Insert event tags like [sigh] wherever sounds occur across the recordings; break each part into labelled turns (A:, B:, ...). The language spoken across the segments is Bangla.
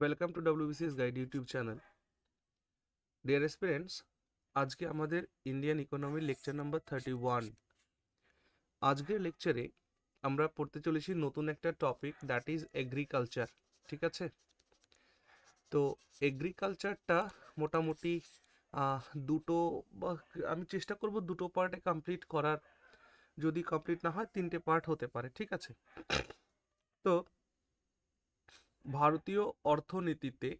A: Welcome to WBCS guide YouTube channel dear students আজকে আমাদের ইন্ডিয়ান ইকোনমির লেকচার নাম্বার থার্টি ওয়ান আজকের লেকচারে আমরা পড়তে চলেছি নতুন একটা টপিক দ্যাট ইজ এগ্রিকালচার ঠিক আছে তো এগ্রিকালচারটা মোটামুটি দুটো বা আমি চেষ্টা করব দুটো পার্টে কমপ্লিট করার যদি কমপ্লিট না হয় তিনটে পার্ট হতে পারে ঠিক আছে তো ভারতীয় অর্থনীতিতে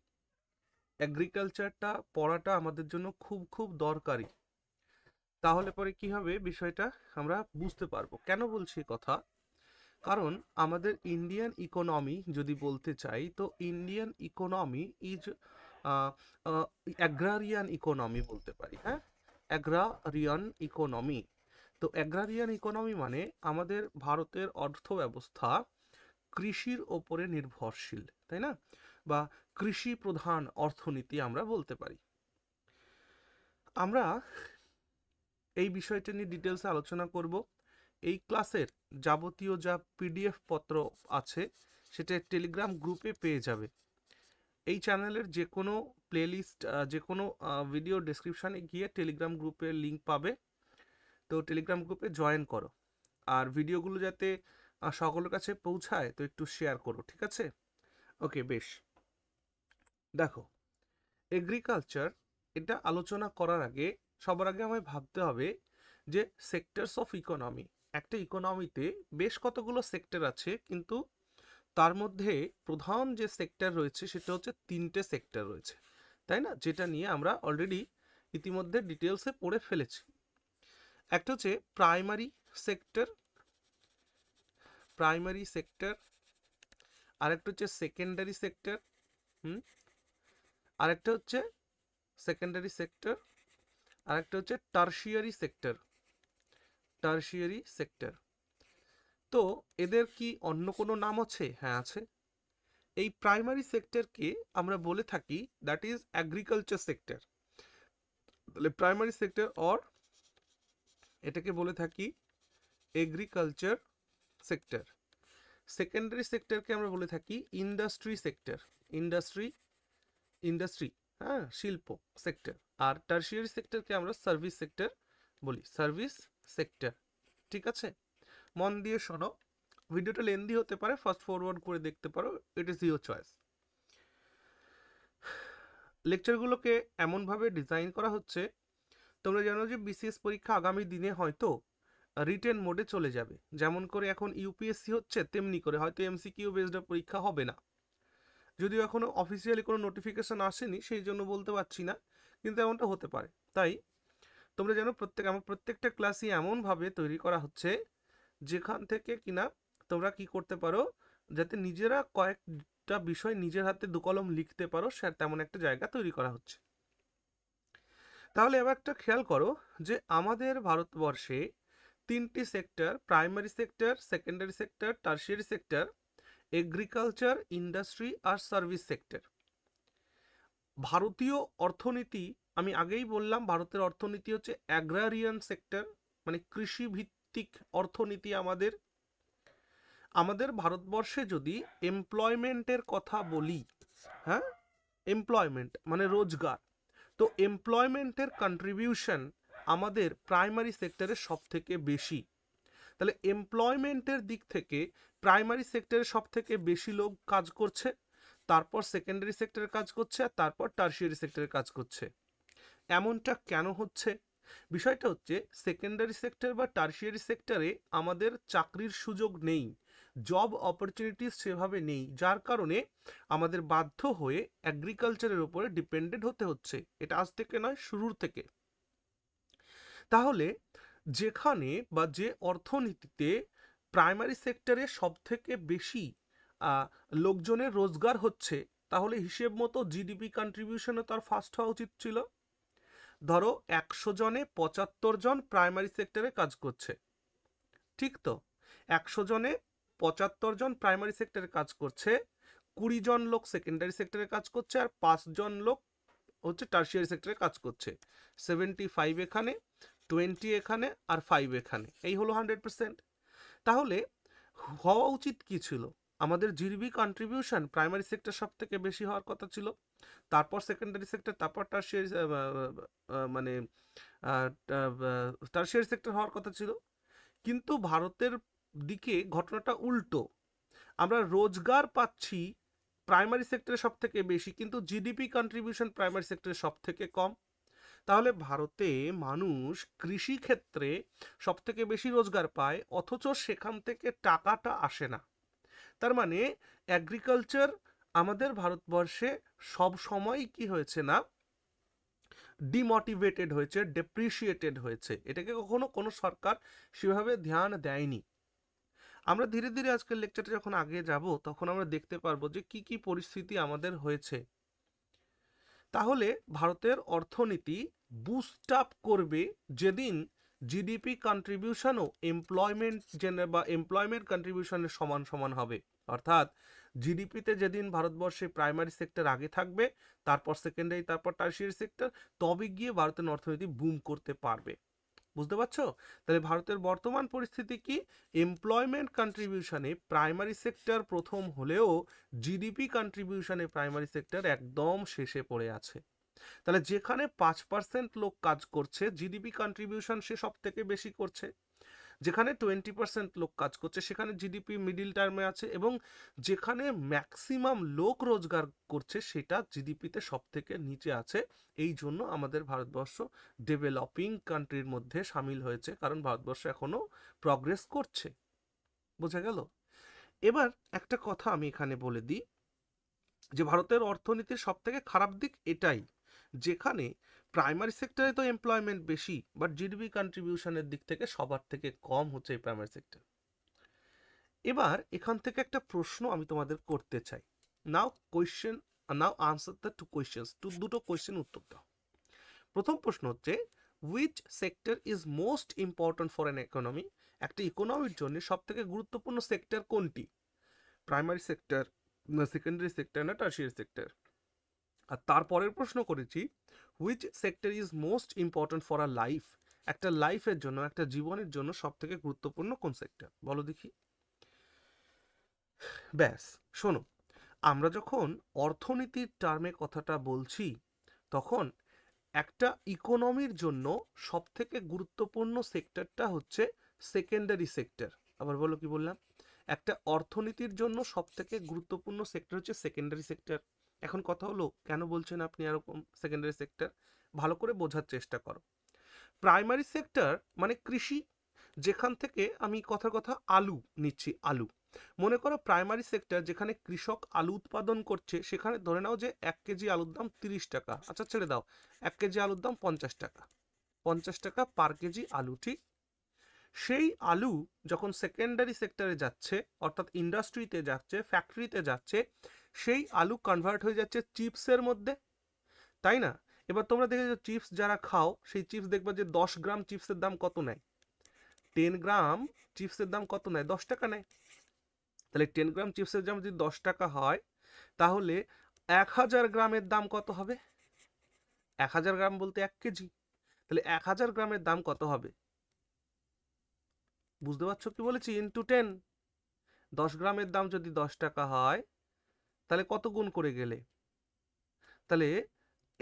A: অ্যাগ্রিকালচারটা পড়াটা আমাদের জন্য খুব খুব দরকারি তাহলে পরে কি হবে বিষয়টা আমরা বুঝতে পারবো কেন বলছি কথা কারণ আমাদের ইন্ডিয়ান ইকোনমি যদি বলতে চাই তো Indian economy is agrarian economy বলতে পারি হ্যাঁ অ্যাগ্রারিয়ান ইকোনমি তো অ্যাগ্রারিয়ান ইকোনমি মানে আমাদের ভারতের অর্থ ব্যবস্থা কৃষির ওপরে নির্ভরশীল তাই না বা কৃষি প্রধান অর্থনীতি আমরা বলতে পারি আমরা এই বিষয়টি নিয়ে ডিটেলসে আলোচনা করব এই ক্লাসের যাবতীয় যা পিডিএফ পত্র আছে সেটা টেলিগ্রাম গ্রুপে পেয়ে যাবে এই চ্যানেলের যে কোনো প্লেলিস্ট যে কোনো ভিডিও ডিসক্রিপশানে গিয়ে টেলিগ্রাম গ্রুপের লিঙ্ক পাবে তো টেলিগ্রাম গ্রুপে জয়েন করো আর ভিডিওগুলো যাতে সকলের কাছে পৌঁছায় তো একটু শেয়ার করো ঠিক আছে ওকে বেশ দেখো এগ্রিকালচার এটা আলোচনা করার আগে সবার আগে আমায় ভাবতে হবে যে সেক্টরস অফ ইকোনমি একটা ইকোনমিতে বেশ কতগুলো সেক্টর আছে কিন্তু তার মধ্যে প্রধান যে সেক্টর রয়েছে সেটা হচ্ছে তিনটে সেক্টর রয়েছে তাই না যেটা নিয়ে আমরা অলরেডি ইতিমধ্যে ডিটেলসে পড়ে ফেলেছি একটা হচ্ছে প্রাইমারি সেক্টর প্রাইমারি সেক্টর আরেকটা হচ্ছে সেকেন্ডারি সেক্টর হুম আরেকটা হচ্ছে সেকেন্ডারি সেক্টর আরেকটা হচ্ছে টার্সিয়ারি সেক্টর টার্সিয়ারি সেক্টর তো এদের কি অন্য কোনো নাম আছে হ্যাঁ আছে এই প্রাইমারি সেক্টরকে আমরা বলে থাকি দ্যাট ইজ অ্যাগ্রিকালচার সেক্টর তাহলে প্রাইমারি সেক্টর অর এটাকে বলে থাকি এগ্রিকালচার সেক্টর সেকেন্ডারি সেক্টরকে আমরা বলে থাকি ইন্ডাস্ট্রি সেক্টর ইন্ডাস্ট্রি ইন্ডাস্ট্রি হ্যাঁ শিল্প সেক্টর আর টার্সিয়ারি সেক্টরকে আমরা সার্ভিস সেক্টর বলি সার্ভিস সেক্টর ঠিক আছে মন দিয়ে শোনো ভিডিওটা লেন্দি হতে পারে ফার্স্ট ফরওয়ার্ড করে দেখতে পারো ইট ইজ ইউর চয়েস লেকচারগুলোকে এমনভাবে ডিজাইন করা হচ্ছে তোমরা জানো যে বিসিএস পরীক্ষা আগামী দিনে হয়তো রিটেন মোডে চলে যাবে যেমন করে এখন ইউপিএসসি হচ্ছে তেমনি করে হয়তো এমসিকিউ বেসড পরীক্ষা হবে না যদিও এখনও অফিসিয়ালি কোনো নোটিফিকেশান আসেনি সেই জন্য বলতে পারছি না কিন্তু এমনটা হতে পারে তাই তোমরা যেন প্রত্যেক আমার প্রত্যেকটা ক্লাসই এমনভাবে তৈরি করা হচ্ছে যেখান থেকে কিনা তোমরা কি করতে পারো যাতে নিজেরা কয়েকটা বিষয় নিজের হাতে দুকলম লিখতে পারো সে তেমন একটা জায়গা তৈরি করা হচ্ছে তাহলে এবার একটা খেয়াল করো যে আমাদের ভারতবর্ষে তিনটি sector primary sector secondary sector tertiary sector agriculture industry আর সার্ভিস সেক্টর ভারতীয় অর্থনীতি আমি আগেই বললাম ভারতের অর্থনীতি হচ্ছে অ্যাগ্রারিয়ান সেক্টর মানে কৃষিভিত্তিক অর্থনীতি আমাদের আমাদের ভারতবর্ষে যদি এমপ্লয়মেন্টের কথা বলি হ্যাঁ এমপ্লয়মেন্ট মানে রোজগার তো এমপ্লয়মেন্টের কন্ট্রিবিউশন আমাদের প্রাইমারি সেক্টরে সব থেকে বেশি তাহলে এমপ্লয়মেন্টের দিক থেকে প্রাইমারি সেক্টরে সব থেকে বেশি লোক কাজ করছে তারপর সেকেন্ডারি সেক্টরে কাজ করছে আর তারপর টার্সিয়ারি সেক্টরে কাজ করছে এমনটা কেন হচ্ছে বিষয়টা হচ্ছে সেকেন্ডারি সেক্টর বা টার্সিয়ারি সেক্টরে আমাদের চাকরির সুযোগ নেই জব অপরচুনিটিস সেভাবে নেই যার কারণে আমাদের বাধ্য হয়ে অ্যাগ্রিকালচারের ওপরে ডিপেন্ডেন্ট হতে হচ্ছে এটা আজ থেকে নয় শুরুর থেকে তাহলে যেখানে বা যে অর্থনীতিতে প্রাইমারি সেক্টরে সবথেকে বেশি লোকজনের রোজগার হচ্ছে তাহলে হিসেব মতো জিডিপি কন্ট্রিবিউশনে তার ফার্স্ট হওয়া উচিত ছিল ধরো একশো জনে পঁচাত্তর জন প্রাইমারি সেক্টরে কাজ করছে ঠিক তো একশো জনে পঁচাত্তর জন প্রাইমারি সেক্টরে কাজ করছে কুড়ি জন লোক সেকেন্ডারি সেক্টরে কাজ করছে আর পাঁচজন লোক হচ্ছে টার্সিয়ারি সেক্টরে কাজ করছে সেভেন্টি ফাইভ এখানে টোয়েন্টি এখানে আর ফাইভ এখানে এই হলো হান্ড্রেড পার্সেন্ট তাহলে হওয়া উচিত কি ছিল আমাদের জিডিপি কন্ট্রিবিউশন প্রাইমারি সেক্টর সব থেকে বেশি হওয়ার কথা ছিল তারপর সেকেন্ডারি সেক্টর তারপর টার্সিয়ারি মানে টার্সিয়ারি সেক্টর হওয়ার কথা ছিল কিন্তু ভারতের দিকে ঘটনাটা উল্টো আমরা রোজগার পাচ্ছি প্রাইমারি সেক্টরে সব থেকে বেশি কিন্তু জিডিপি কন্ট্রিবিউশন প্রাইমারি সেক্টরে সব থেকে কম তাহলে ভারতে মানুষ কৃষিক্ষেত্রে থেকে বেশি রোজগার পায় অথচ সেখান থেকে টাকাটা আসে না তার মানে অ্যাগ্রিকালচার আমাদের ভারতবর্ষে সব সময় কি হয়েছে না ডিমোটিভেটেড হয়েছে ডেপ্রিসিয়েটেড হয়েছে এটাকে কখনো কোনো সরকার সেভাবে ধ্যান দেয়নি আমরা ধীরে ধীরে আজকের লেকচারটা যখন আগে যাব তখন আমরা দেখতে পারবো যে কি কি পরিস্থিতি আমাদের হয়েছে তাহলে ভারতের অর্থনীতি বুস্ট আপ করবে যেদিন জিডিপি কন্ট্রিবিউশনও এমপ্লয়মেন্ট জেনে বা এমপ্লয়মেন্ট কন্ট্রিবিউশনের সমান সমান হবে অর্থাৎ জিডিপিতে যেদিন ভারতবর্ষে প্রাইমারি সেক্টর আগে থাকবে তারপর সেকেন্ডারি তারপর টার্সিয়ারি সেক্টর তবে গিয়ে ভারতের অর্থনীতি বুম করতে পারবে বুঝতে পারছো তাহলে ভারতের বর্তমান পরিস্থিতি কি এমপ্লয়মেন্ট কন্ট্রিবিউশনে প্রাইমারি সেক্টর প্রথম হলেও জিডিপি কন্ট্রিবিউশনে প্রাইমারি সেক্টর একদম শেষে পড়ে আছে তাহলে যেখানে পাঁচ পার্সেন্ট লোক কাজ করছে জিডিপি কন্ট্রিবিউশন সে সব থেকে বেশি করছে যেখানে টোয়েন্টি পার্সেন্ট লোক কাজ করছে সেখানে জিডিপি মিডিল টার্মে আছে এবং যেখানে ম্যাক্সিমাম লোক রোজগার করছে সেটা জিডিপিতে সব থেকে নিচে আছে এই জন্য আমাদের ভারতবর্ষ ডেভেলপিং কান্ট্রির মধ্যে সামিল হয়েছে কারণ ভারতবর্ষ এখনও প্রগ্রেস করছে বোঝা গেল এবার একটা কথা আমি এখানে বলে দিই যে ভারতের অর্থনীতির সব থেকে খারাপ দিক এটাই যেখানে প্রাইমারি সেক্টরে তো এমপ্লয়মেন্ট বেশি বাট জিডিপি কন্ট্রিবিউশনের দিক থেকে সবার থেকে কম হচ্ছে এই প্রাইমারি সেক্টর এবার এখান থেকে একটা প্রশ্ন আমি তোমাদের করতে চাই now question now answer the two question two দুটো কোয়েশ্চেন উত্তর দাও প্রথম প্রশ্ন হচ্ছে which sector is most important for an economy একটা ইকোনমির জন্য থেকে গুরুত্বপূর্ণ সেক্টর কোনটি প্রাইমারি সেক্টর সেকেন্ডারি সেক্টর না টার্সিয়ারি সেক্টর আর তারপরের প্রশ্ন করেছি which sector is most important for a life একটা লাইফের জন্য একটা জীবনের জন্য সবথেকে গুরুত্বপূর্ণ কোন সেক্টর বলো দেখি ব্যাস শোনো আমরা যখন অর্থনীতির টার্মে কথাটা বলছি তখন একটা ইকোনমির জন্য সবথেকে গুরুত্বপূর্ণ সেক্টরটা হচ্ছে সেকেন্ডারি সেক্টর আবার বলো কি বললাম একটা অর্থনীতির জন্য সবথেকে গুরুত্বপূর্ণ সেক্টর হচ্ছে সেকেন্ডারি সেক্টর এখন কথা হলো কেন বলছেন আপনি এরকম সেকেন্ডারি সেক্টর ভালো করে বোঝার চেষ্টা করো প্রাইমারি সেক্টর মানে কৃষি যেখান থেকে আমি কথার কথা আলু নিচ্ছি আলু মনে করো প্রাইমারি সেক্টর যেখানে কৃষক আলু উৎপাদন করছে সেখানে ধরে নাও যে এক কেজি আলুর দাম তিরিশ টাকা আচ্ছা ছেড়ে দাও এক কেজি আলুর দাম পঞ্চাশ টাকা পঞ্চাশ টাকা পার কেজি আলু ঠিক সেই আলু যখন সেকেন্ডারি সেক্টরে যাচ্ছে অর্থাৎ ইন্ডাস্ট্রিতে যাচ্ছে ফ্যাক্টরিতে যাচ্ছে সেই আলু কনভার্ট হয়ে যাচ্ছে চিপসের মধ্যে তাই না এবার তোমরা দেখেছো চিপস যারা খাও সেই চিপস দেখবে যে দশ গ্রাম চিপসের দাম কত নেয় টেন গ্রাম চিপসের দাম কত নেয় দশ টাকা নেয় তাহলে টেন গ্রাম চিপসের দাম যদি দশ টাকা হয় তাহলে এক হাজার গ্রামের দাম কত হবে এক হাজার গ্রাম বলতে এক কেজি তাহলে এক হাজার গ্রামের দাম কত হবে বুঝতে পারছো কি বলেছি ইন্টু টেন দশ গ্রামের দাম যদি দশ টাকা হয় তাহলে কত গুণ করে গেলে তাহলে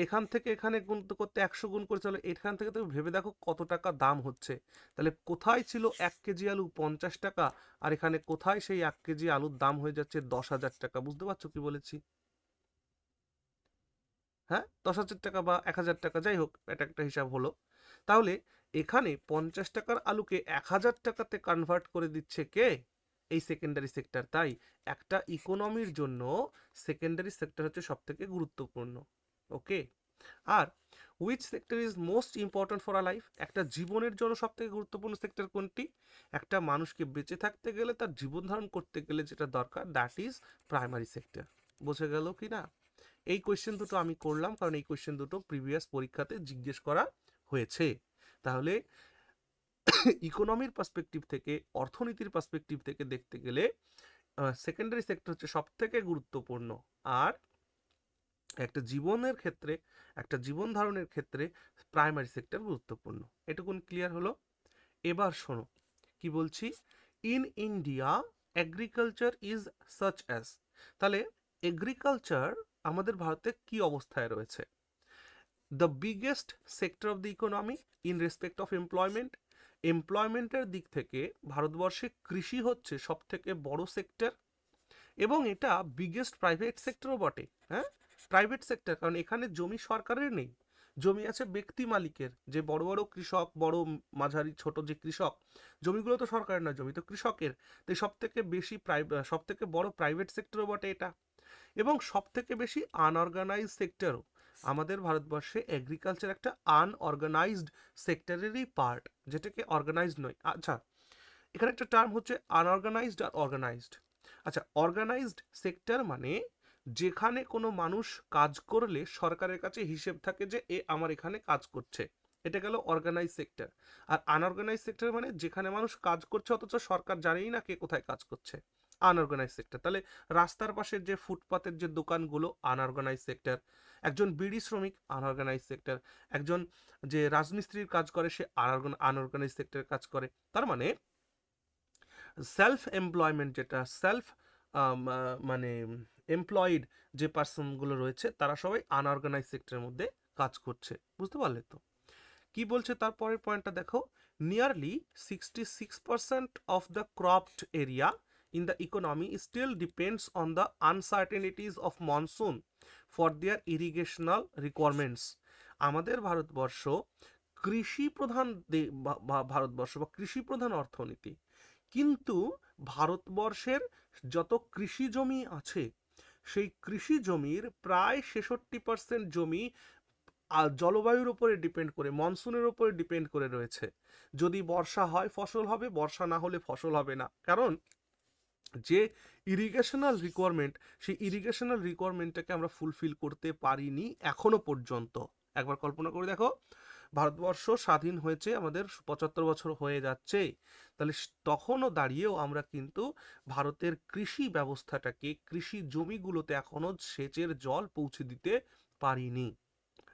A: এখান থেকে এখানে গুণ তো করতে একশো গুণ করে চলো এখান থেকে তুমি ভেবে দেখো কত টাকা দাম হচ্ছে তাহলে কোথায় ছিল এক কেজি আলু পঞ্চাশ টাকা আর এখানে কোথায় সেই এক কেজি আলুর দাম হয়ে যাচ্ছে দশ হাজার টাকা বুঝতে পারছো কি বলেছি হ্যাঁ দশ হাজার টাকা বা এক হাজার টাকা যাই হোক এটা একটা হিসাব হলো তাহলে এখানে পঞ্চাশ টাকার আলুকে এক হাজার টাকাতে কনভার্ট করে দিচ্ছে কে এই সেকেন্ডারি সেক্টর তাই একটা ইকোনমির জন্য সেকেন্ডারি সেক্টর হচ্ছে সব থেকে গুরুত্বপূর্ণ ওকে আর which sector is most important for a life একটা জীবনের জন্য সবথেকে গুরুত্বপূর্ণ সেক্টর কোনটি একটা মানুষকে বেঁচে থাকতে গেলে তার জীবন ধারণ করতে গেলে যেটা দরকার দ্যাট ইজ প্রাইমারি সেক্টর বোঝা গেল কি না এই কোয়েশ্চেন দুটো আমি করলাম কারণ এই কোয়েশ্চেন দুটো প্রিভিয়াস পরীক্ষাতে জিজ্ঞেস করা হয়েছে তাহলে ইকোনমির পার্সপেক্টিভ থেকে অর্থনীতির পার্সপেক্টিভ থেকে দেখতে গেলে সেকেন্ডারি সেক্টর হচ্ছে সব থেকে গুরুত্বপূর্ণ আর একটা জীবনের ক্ষেত্রে একটা জীবন ধারণের ক্ষেত্রে প্রাইমারি সেক্টর গুরুত্বপূর্ণ এটুকুন ক্লিয়ার হলো এবার শোনো কি বলছি in India agriculture is such as তাহলে এগ্রিকালচার আমাদের ভারতে কি অবস্থায় রয়েছে the biggest sector of the economy in respect of employment এমপ্লয়মেন্টের দিক থেকে ভারতবর্ষে কৃষি হচ্ছে সবথেকে বড় সেক্টর এবং এটা বিগেস্ট প্রাইভেট সেক্টরও বটে হ্যাঁ প্রাইভেট সেক্টর কারণ এখানে জমি সরকারের নেই জমি আছে ব্যক্তি মালিকের যে বড় বড় কৃষক বড় মাঝারি ছোট যে কৃষক জমিগুলো তো সরকারের নয় জমি তো কৃষকের তাই সব থেকে বেশি সব থেকে বড় প্রাইভেট সেক্টরও বটে এটা এবং সব থেকে বেশি আনঅর্গানাইজ সেক্টরও আমাদের ভারতবর্ষে এগ্রিকালচার একটা আনঅর্গানাইজড সেক্টরেরই পার্ট যেটাকে অর্গানাইজড নয় আচ্ছা এখানে একটা টার্ম হচ্ছে আনঅর্গানাইজড আর অর্গানাইজড আচ্ছা অর্গানাইজড সেক্টর মানে যেখানে কোনো মানুষ কাজ করলে সরকারের কাছে হিসেব থাকে যে এ আমার এখানে কাজ করছে এটা গেল অর্গানাইজ সেক্টর আর আনঅর্গানাইজ সেক্টর মানে যেখানে মানুষ কাজ করছে অথচ সরকার জানেই না কে কোথায় কাজ করছে আনঅর্গানাইজ সেক্টর তাহলে রাস্তার পাশের যে ফুটপাতের যে দোকানগুলো আনঅর্গানাইজ সেক্টর একজন বিড়ি শ্রমিক আনঅর্গানাইজ সেক্টর একজন যে রাজমিস্ত্রির কাজ করে সে আনঅর্গানাইজ সেক্টরের কাজ করে তার মানে সেলফ এমপ্লয়মেন্ট যেটা সেলফ মানে এমপ্লয়েড যে পার্সনগুলো রয়েছে তারা সবাই আনঅর্গানাইজ সেক্টরের মধ্যে কাজ করছে বুঝতে পারলে তো কি বলছে তারপরের পয়েন্টটা দেখো nearly sixty six percent of the cropped area in the economy still depends on the uncertainties of monsoon for their irrigational requirements আমাদের ভারতবর্ষ কৃষি প্রধান ভারতবর্ষ বা কৃষি প্রধান অর্থনীতি কিন্তু ভারতবর্ষের যত কৃষি জমি আছে সেই কৃষি জমির প্রায় ছেষট্টি পার্সেন্ট জমি জলবায়ুর উপরে ডিপেন্ড করে মনসুনের উপরে ডিপেন্ড করে রয়েছে যদি বর্ষা হয় ফসল হবে বর্ষা না হলে ফসল হবে না কারণ যে ইরিগেশনাল রিকোয়ারমেন্ট সেই ইরিগেশনাল রিকোয়ারমেন্টটাকে আমরা ফুলফিল করতে পারিনি এখনও পর্যন্ত একবার কল্পনা করে দেখো ভারতবর্ষ স্বাধীন হয়েছে আমাদের পঁচাত্তর বছর হয়ে যাচ্ছে তাহলে তখনও দাঁড়িয়েও আমরা কিন্তু ভারতের কৃষি ব্যবস্থাটাকে কৃষি জমিগুলোতে এখনও সেচের জল পৌঁছে দিতে পারিনি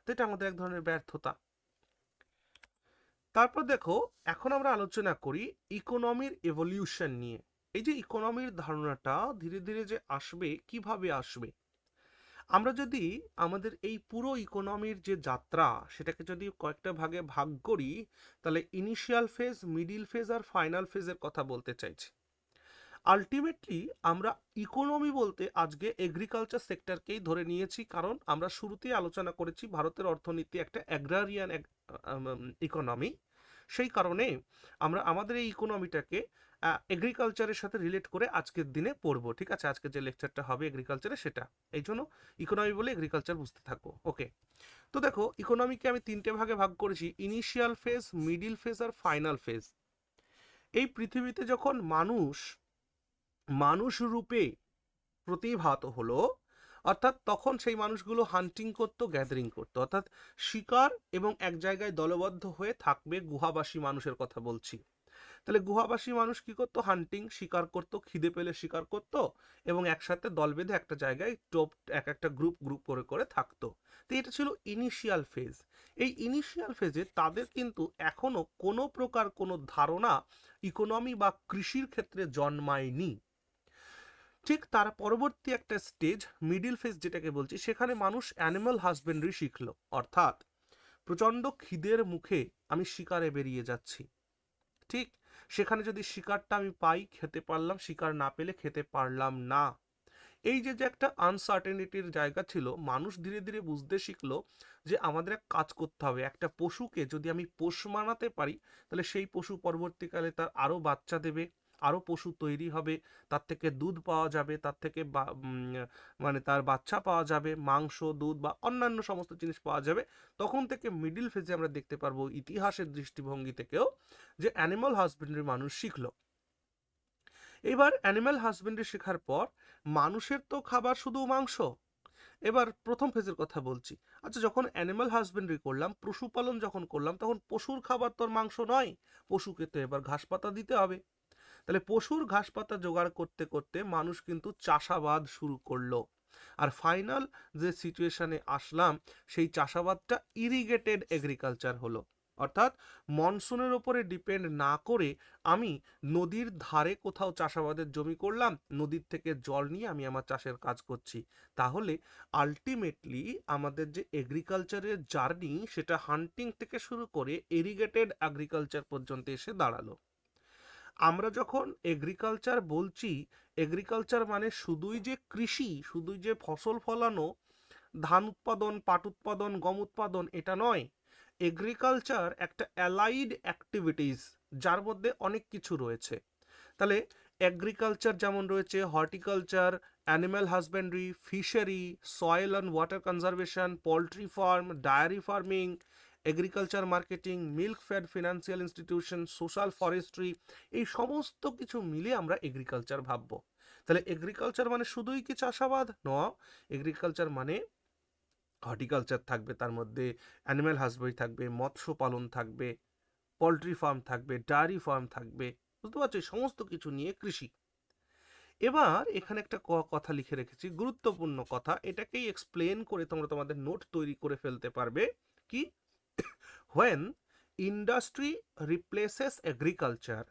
A: তো এটা আমাদের এক ধরনের ব্যর্থতা তারপর দেখো এখন আমরা আলোচনা করি ইকোনমির এভলিউশন নিয়ে এই যে ইকোনমির ধারণাটা ধীরে ধীরে যে আসবে কিভাবে আসবে আমরা যদি আমাদের এই পুরো ইকোনমির যে যাত্রা সেটাকে যদি কয়েকটা ভাগে ভাগ করি তাহলে ইনিশিয়াল ফেজ মিডিল ফেজ আর ফাইনাল ফেজের কথা বলতে চাইছি আলটিমেটলি আমরা ইকোনমি বলতে আজকে এগ্রিকালচার সেক্টরকেই ধরে নিয়েছি কারণ আমরা শুরুতেই আলোচনা করেছি ভারতের অর্থনীতি একটা অ্যাগ্রারিয়ান ইকোনমি সেই কারণে আমরা আমাদের এই ইকোনমিটাকে এগ্রিকালচারের সাথে রিলেট করে আজকের দিনে পড়বো ঠিক আছে আজকে যে লেকচারটা হবে এগ্রিকালচারে সেটা এই জন্য ইকোনমি বলে এগ্রিকালচার বুঝতে থাকবো ওকে তো দেখো ইকোনমিকে আমি তিনটে ভাগে ভাগ করেছি ইনিশিয়াল ফেজ মিডিল ফেজ আর ফাইনাল ফেজ এই পৃথিবীতে যখন মানুষ মানুষ রূপে প্রতিভাত হলো অর্থাৎ তখন সেই মানুষগুলো হান্টিং করতো গ্যাদারিং করতো অর্থাৎ শিকার এবং এক জায়গায় দলবদ্ধ হয়ে থাকবে গুহাবাসী মানুষের কথা বলছি তাহলে গুহাবাসী মানুষ কি করতো হান্টিং শিকার করত খিদে পেলে শিকার করত এবং একসাথে দল বেঁধে একটা জায়গায় টোপ এক একটা গ্রুপ গ্রুপ করে করে থাকতো তো এটা ছিল ইনিশিয়াল ফেজ এই ইনিশিয়াল ফেজে তাদের কিন্তু এখনো কোনো প্রকার কোনো ধারণা ইকোনমি বা কৃষির ক্ষেত্রে জন্মায়নি ঠিক তার পরবর্তী একটা স্টেজ মিডিল ফেজ যেটাকে বলছি সেখানে মানুষ অ্যানিমাল হাজবেন্ডারি শিখলো অর্থাৎ প্রচণ্ড খিদের মুখে আমি শিকারে বেরিয়ে যাচ্ছি ঠিক সেখানে যদি শিকারটা আমি পাই খেতে পারলাম শিকার না পেলে খেতে পারলাম না এই যে যে একটা আনসার্টেনিটির জায়গা ছিল মানুষ ধীরে ধীরে বুঝতে শিখলো যে আমাদের এক কাজ করতে হবে একটা পশুকে যদি আমি পোষ মানাতে পারি তাহলে সেই পশু পরবর্তীকালে তার আরও বাচ্চা দেবে আরও পশু তৈরি হবে তার থেকে দুধ পাওয়া যাবে তার থেকে মানে তার বাচ্চা পাওয়া যাবে মাংস দুধ বা অন্যান্য সমস্ত জিনিস পাওয়া যাবে তখন থেকে মিডিল ফেজে আমরা দেখতে পারবো ইতিহাসের দৃষ্টিভঙ্গি থেকেও যে অ্যানিমাল হাজবেন্ডারি মানুষ শিখল এবার অ্যানিম্যাল হাজবেন্ডারি শেখার পর মানুষের তো খাবার শুধু মাংস এবার প্রথম ফেজের কথা বলছি আচ্ছা যখন অ্যানিমাল হাজবেন্ডারি করলাম পশুপালন যখন করলাম তখন পশুর খাবার তো মাংস নয় পশুকে তো এবার ঘাস পাতা দিতে হবে তাহলে পশুর ঘাস পাতা জোগাড় করতে করতে মানুষ কিন্তু চাষাবাদ শুরু করলো আর ফাইনাল যে সিচুয়েশানে আসলাম সেই চাষাবাদটা ইরিগেটেড এগ্রিকালচার হলো অর্থাৎ মনসুনের ওপরে ডিপেন্ড না করে আমি নদীর ধারে কোথাও চাষাবাদের জমি করলাম নদীর থেকে জল নিয়ে আমি আমার চাষের কাজ করছি তাহলে আলটিমেটলি আমাদের যে এগ্রিকালচারের জার্নি সেটা হান্টিং থেকে শুরু করে এরিগেটেড এগ্রিকালচার পর্যন্ত এসে দাঁড়ালো আমরা যখন এগ্রিকালচার বলছি এগ্রিকালচার মানে শুধুই যে কৃষি শুধুই যে ফসল ফলানো ধান উৎপাদন পাট উৎপাদন গম উৎপাদন এটা নয় এগ্রিকালচার একটা অ্যালাইড অ্যাক্টিভিটিস যার মধ্যে অনেক কিছু রয়েছে তাহলে এগ্রিকালচার যেমন রয়েছে horticulture animal husbandry fishery soil and water conservation poultry farm dairy farming agriculture marketing milk fed financial institution social forestry এই সমস্ত কিছু মিলে আমরা এগ্রিকালচার ভাববো তাহলে এগ্রিকালচার মানে শুধুই কি চাষাবাদ ন এগ্রিকালচার মানে হর্টিকালচার থাকবে তার মধ্যে অ্যানিম্যাল হাজবেন্ডারি থাকবে মৎস্য পালন থাকবে পোলট্রি ফার্ম থাকবে ডায়েরি ফার্ম থাকবে বুঝতে পারছো এই সমস্ত কিছু নিয়ে কৃষি এবার এখানে একটা কথা লিখে রেখেছি গুরুত্বপূর্ণ কথা এটাকেই এক্সপ্লেন করে তোমরা তোমাদের নোট তৈরি করে ফেলতে পারবে কি হোয়েন ইন্ডাস্ট্রি রিপ্লেসেস এগ্রিকালচার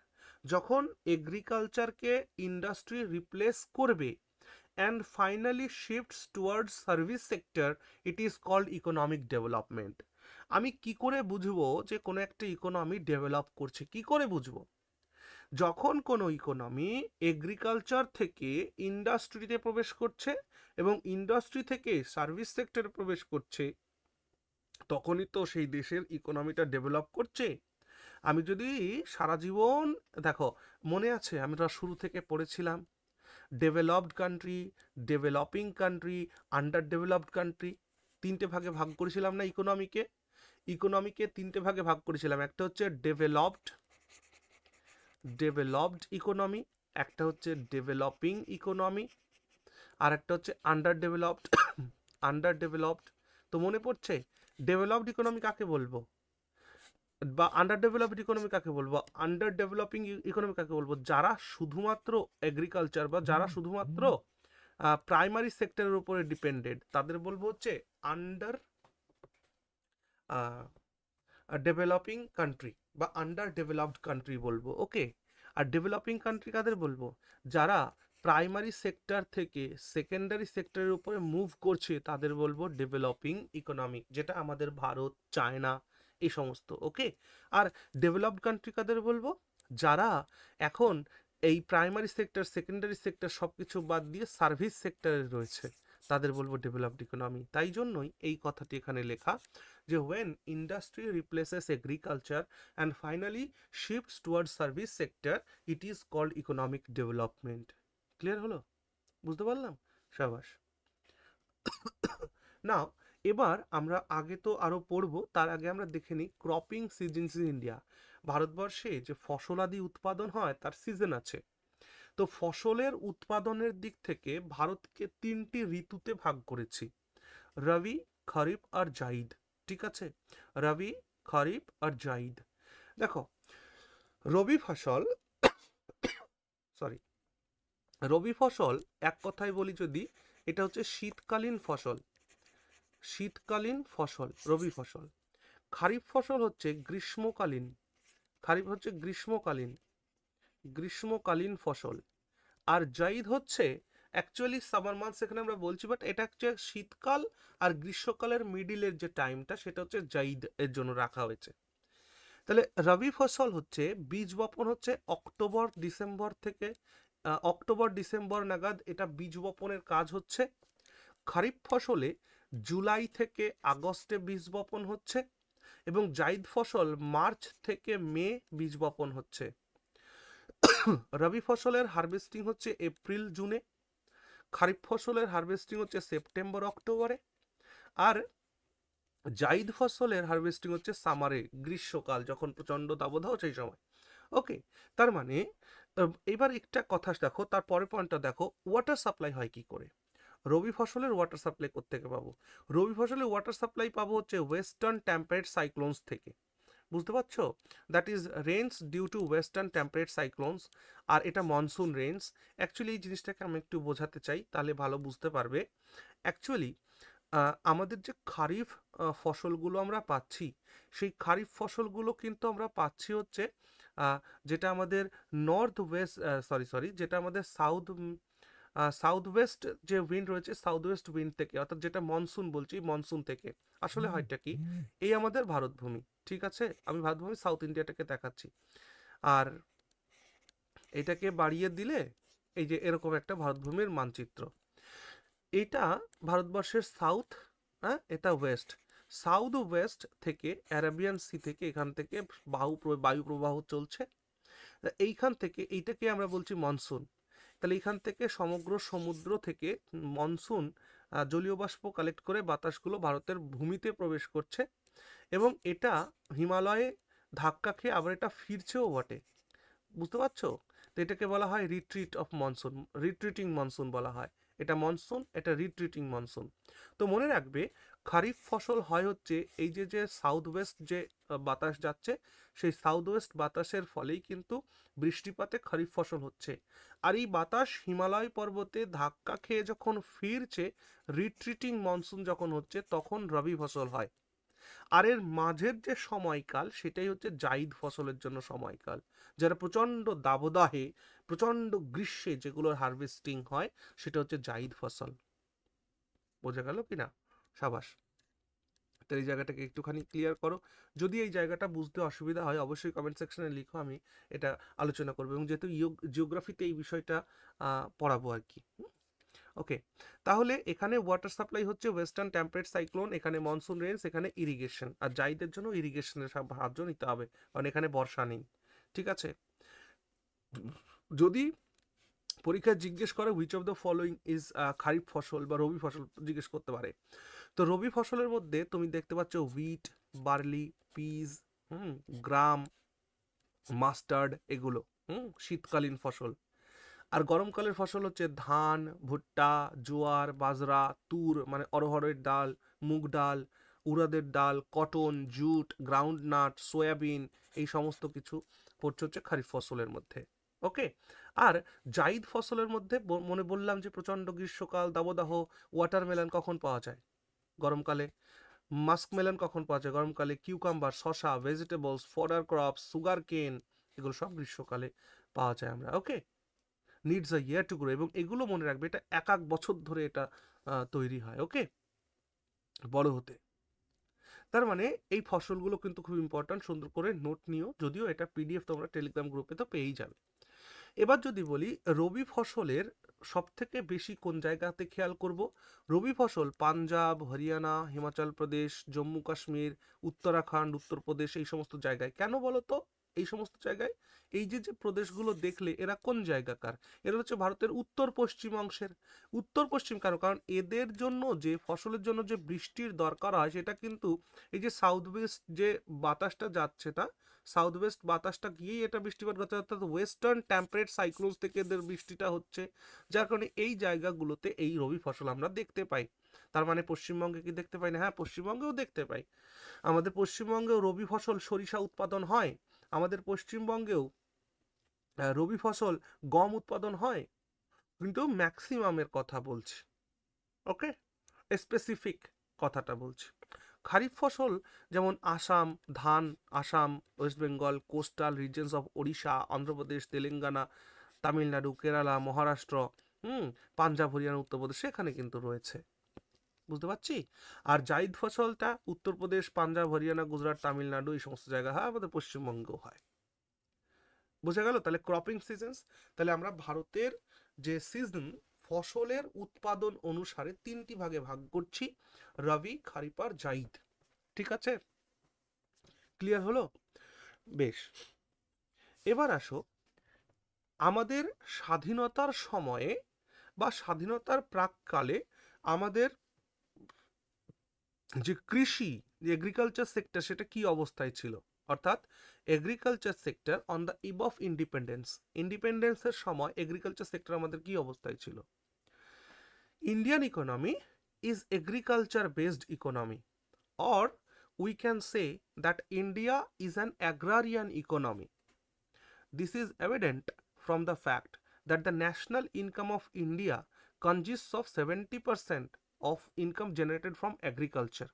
A: যখন এগ্রিকালচারকে ইন্ডাস্ট্রি রিপ্লেস করবে and finally shifts towards service sector it is called economic development আমি কি করে বুঝবো যে কোনো একটা ইকোনমি ডেভেলপ করছে কি করে বুঝবো যখন কোনো ইকোনমি এগ্রিকালচার থেকে ইন্ডাস্ট্রিতে প্রবেশ করছে এবং ইন্ডাস্ট্রি থেকে সার্ভিস সেক্টরে প্রবেশ করছে তখনই তো সেই দেশের ইকোনমিটা ডেভেলপ করছে আমি যদি সারা জীবন দেখো মনে আছে আমি তো শুরু থেকে পড়েছিলাম developed country developing country under developed country তিনটে ভাগে ভাগ করেছিলাম না ইকোনমিকে ইকোনমিকে তিনটে ভাগে ভাগ করেছিলাম একটা হচ্ছে ডেভেলপড ডেভেলপড ইকোনমি একটা হচ্ছে ডেভেলপিং ইকোনমি আর একটা হচ্ছে আন্ডার ডেভেলপড আন্ডার ডেভেলপড তো মনে পড়ছে ডেভেলপড ইকোনমি কাকে বলবো বা আন্ডার ডেভেলপড ইকোনমি কাকে বলবো আন্ডার ডেভেলপিং ইকোনমি কাকে বলবো যারা শুধুমাত্র এগ্রিকালচার বা যারা শুধুমাত্র প্রাইমারি সেক্টরের উপরে ডিপেন্ডেড তাদের বলবো হচ্ছে আন্ডার ডেভেলপিং কান্ট্রি বা আন্ডার ডেভেলপড কান্ট্রি বলবো ওকে আর ডেভেলপিং কান্ট্রি কাদের বলবো যারা প্রাইমারি সেক্টর থেকে সেকেন্ডারি সেক্টরের উপরে মুভ করছে তাদের বলবো ডেভেলপিং ইকোনমি যেটা আমাদের ভারত চায়না এই সমস্ত ওকে আর ডেভেলপড কান্ট্রি কাদের বলবো যারা এখন এই প্রাইমারি সেক্টর সেকেন্ডারি সেক্টর সব কিছু বাদ দিয়ে সার্ভিস সেক্টরে রয়েছে তাদের বলবো ডেভেলপড ইকোনমি তাই জন্যই এই কথাটি এখানে লেখা যে when industry replaces agriculture and finally shifts toward service sector it is called economic development clear হলো বুঝতে পারলাম সাবাস নাও এবার আমরা আগে তো আরও পড়ব তার আগে আমরা দেখে নিই ক্রপিং সিজনস ইন ইন্ডিয়া ভারতবর্ষে যে ফসলাদি উৎপাদন হয় তার সিজন আছে তো ফসলের উৎপাদনের দিক থেকে ভারতকে তিনটি ঋতুতে ভাগ করেছি রবি খরিফ আর জাইদ ঠিক আছে রবি খরিফ আর জাইদ দেখো রবি ফসল সরি রবি ফসল এক কথায় বলি যদি এটা হচ্ছে শীতকালীন ফসল শীতকালীন ফসল রবি ফসল খারিফ ফসল হচ্ছে গ্রীষ্মকালীন খারিফ হচ্ছে গ্রীষ্মকালীন গ্রীষ্মকালীন ফসল আর জাইদ হচ্ছে অ্যাকচুয়ালি সামার মান্থস এখানে আমরা বলছি বাট এটা হচ্ছে শীতকাল আর গ্রীষ্মকালের মিডিলের যে টাইমটা সেটা হচ্ছে জাইদ এর জন্য রাখা হয়েছে তাহলে রবি ফসল হচ্ছে বীজ বপন হচ্ছে অক্টোবর ডিসেম্বর থেকে অক্টোবর ডিসেম্বর নাগাদ এটা বীজ বপনের কাজ হচ্ছে খারিফ ফসলে জুলাই থেকে আগস্টে বীজ বপন হচ্ছে এবং জাইদ ফসল মার্চ থেকে মে বীজ বপন হচ্ছে রবি ফসলের হারভেস্টিং হচ্ছে এপ্রিল জুনে খারিফ ফসলের হারভেস্টিং হচ্ছে সেপ্টেম্বর অক্টোবরে আর জাইদ ফসলের হারভেস্টিং হচ্ছে সামারে গ্রীষ্মকাল যখন প্রচণ্ড দাবদাহ সেই সময় ওকে তার মানে এবার একটা কথা দেখো তার পরের পয়েন্টটা দেখো ওয়াটার সাপ্লাই হয় কি করে রবি ফসলের ওয়াটার সাপ্লাই থেকে পাবো রবি ফসলে ওয়াটার সাপ্লাই পাবো হচ্ছে ওয়েস্টার্ন টেম্পারেট সাইক্লোনস থেকে বুঝতে পারছো that is range due to western temperate cyclones আর এটা মনসুন রেঞ্জ অ্যাকচুয়ালি এই জিনিসটাকে আমি একটু বোঝাতে চাই তাহলে ভালো বুঝতে পারবে অ্যাকচুয়ালি আমাদের যে খারিফ ফসলগুলো আমরা পাচ্ছি সেই খারিফ ফসলগুলো কিন্তু আমরা পাচ্ছি হচ্ছে যেটা আমাদের নর্থ ওয়েস্ট সরি সরি যেটা আমাদের সাউথ সাউথ ওয়েস্ট যে উইন্ড রয়েছে সাউথ ওয়েস্ট উইন্ড থেকে অর্থাৎ যেটা মনসুন বলছি মনসুন থেকে আসলে হয়টা কি এই আমাদের ভারতভূমি ঠিক আছে আমি ভারতভূমি সাউথ ইন্ডিয়াটাকে দেখাচ্ছি আর এটাকে বাড়িয়ে দিলে এই যে এরকম একটা ভারতভূমির মানচিত্র এটা ভারতবর্ষের সাউথ হ্যাঁ এটা ওয়েস্ট সাউথ ওয়েস্ট থেকে অ্যারাবিয়ান সি থেকে এখান থেকে বাহু বায়ু প্রবাহ চলছে এইখান থেকে এইটাকে আমরা বলছি মনসুন তাহলে এখান থেকে সমগ্র সমুদ্র থেকে মনসুন জলীয় বাষ্প কালেক্ট করে বাতাসগুলো ভারতের ভূমিতে প্রবেশ করছে এবং এটা হিমালয়ে ধাক্কা খেয়ে আবার এটা ফিরছেও বটে বুঝতে পারছো তো এটাকে বলা হয় retreat of monsoon retreating monsoon বলা হয় এটা মনসুন এটা রিট্রিটিং মনসুন তো মনে রাখবে খারিফ ফসল হয় হচ্ছে এই যে যে সাউথ ওয়েস্ট যে বাতাস যাচ্ছে সেই সাউথ ওয়েস্ট বাতাসের ফলেই কিন্তু বৃষ্টিপাতে খারিফ ফসল হচ্ছে আর এই বাতাস হিমালয় পর্বতে ধাক্কা খেয়ে যখন ফিরছে রিট্রিটিং মনসুন যখন হচ্ছে তখন রবি ফসল হয় আর এর মাঝের যে সময়কাল সেটাই হচ্ছে জাইদ ফসলের জন্য সময়কাল যারা প্রচণ্ড দাবদাহে প্রচণ্ড গ্রীষ্মে যেগুলোর হারভেস্টিং হয় সেটা হচ্ছে জাইদ ফসল বোঝা গেল কিনা সাবাস তো এই জায়গাটাকে একটুখানি ক্লিয়ার করো যদি এই জায়গাটা বুঝতে অসুবিধা হয় অবশ্যই কমেন্ট সেকশনে লিখো আমি এটা আলোচনা করবো এবং যেহেতু জিওগ্রাফিতে এই বিষয়টা পড়াবো আর কি ওকে তাহলে এখানে ওয়াটার সাপ্লাই হচ্ছে ওয়েস্টার্ন টেম্পারেট সাইক্লোন এখানে মনসুন রেঞ্জ এখানে ইরিগেশন আর যাইদের জন্য ইরিগেশনের সাহায্য নিতে হবে কারণ এখানে বর্ষা নেই ঠিক আছে যদি পরীক্ষায় জিজ্ঞেস করে which of the following is kharif ফসল বা রবি ফসল জিজ্ঞেস করতে পারে তো রবি ফসলের মধ্যে তুমি দেখতে পাচ্ছ wheat barley peas hmm gram mustard এগুলো হুম শীতকালীন ফসল আর গরমকালের ফসল হচ্ছে ধান ভুট্টা জোয়ার বাজরা তুর মানে অরহরের ডাল মুগ ডাল উড়াদের ডাল কটন জুট গ্রাউন্ডনাট সয়াবিন এই সমস্ত কিছু পড়ছে হচ্ছে খারিফ ফসলের মধ্যে ওকে আর জাইদ ফসলের মধ্যে মনে বললাম যে প্রচণ্ড গ্রীষ্মকাল দাবদাহ ওয়াটারমেলন কখন পাওয়া যায় গরমকালে মেলান কখন পাওয়া যায় গরমকালে কিউকাম্বার শশা ভেজিটেবলস ফডার ক্রপ সুগার কেন এগুলো সব গ্রীষ্মকালে পাওয়া যায় আমরা okay needs a year to grow এবং এগুলো মনে রাখবে এটা এক এক বছর ধরে এটা তৈরি হয় ওকে বড় হতে তার মানে এই ফসলগুলো কিন্তু খুব ইম্পর্ট্যান্ট সুন্দর করে নোট নিও যদিও এটা পিডিএফ তোমরা টেলিগ্রাম গ্রুপে তো পেয়েই যাবে এবার যদি বলি রবি ফসলের সবথেকে বেশি কোন জায়গাতে খেয়াল করব রবি ফসল পাঞ্জাব হরিয়ানা হিমাচল প্রদেশ জম্মু কাশ্মীর উত্তরাখণ্ড উত্তরপ্রদেশ এই সমস্ত জায়গায় কেন বলো তো এই সমস্ত জায়গায় এই যে যে প্রদেশগুলো দেখলে এরা কোন জায়গাকার এরা হচ্ছে ভারতের উত্তর পশ্চিম অংশের উত্তর পশ্চিম কেন কারণ এদের জন্য যে ফসলের জন্য যে বৃষ্টির দরকার হয় সেটা কিন্তু এই যে সাউথ ওয়েস্ট যে বাতাসটা যাচ্ছে না সাউথ ওয়েস্ট বাতাসটা গিয়েই এটা বৃষ্টিপাত করছে অর্থাৎ ওয়েস্টার্ন টেম্পারেট সাইক্লোজ থেকে এদের বৃষ্টিটা হচ্ছে যার কারণে এই জায়গাগুলোতে এই রবি ফসল আমরা দেখতে পাই তার মানে পশ্চিমবঙ্গে কি দেখতে পাই না হ্যাঁ পশ্চিমবঙ্গেও দেখতে পাই আমাদের পশ্চিমবঙ্গেও রবি ফসল সরিষা উৎপাদন হয় আমাদের পশ্চিমবঙ্গেও রবি ফসল গম উৎপাদন হয় কিন্তু ম্যাক্সিমামের কথা বলছি ওকে স্পেসিফিক কথাটা বলছি খারিফ ফসল যেমন আসাম ধান Assam west Bengal coastal regions of Odisha Andhra Pradesh Telangana Tamil Nadu Kerala Maharashtra হুম পাঞ্জাব হরিয়ানা উত্তরপ্রদেশ সেখানে কিন্তু রয়েছে বুঝতে পারছি আর জাইদ ফসলটা উত্তরপ্রদেশ পাঞ্জাব হরিয়ানা গুজরাট তামিলনাড়ু এই সমস্ত জায়গা হয় হ্যাঁ, আমাদের পশ্চিমবঙ্গেও হয় বোঝা গেল তাহলে ক্রপিং সিজনস তাহলে আমরা ভারতের যে সিজন ফসলের উৎপাদন অনুসারে তিনটি ভাগে ভাগ করছি রবি খারিফ আর জাইদ ঠিক আছে ক্লিয়ার হলো বেশ এবার আসো আমাদের স্বাধীনতার সময়ে বা স্বাধীনতার প্রাককালে আমাদের যে কৃষি যে এগ্রিকালচার সেক্টর সেটা কি অবস্থায় ছিল অর্থাৎ agriculture sector on the eve of independence ইন্ডিপেন্ডেন্সের সময় এগ্রিকালচার সেক্টর আমাদের কি অবস্থায় ছিল Indian economy is agriculture based economy or we can say that India is an agrarian economy this is evident from the fact that the national income of India consist of seventy percent of income generated from agriculture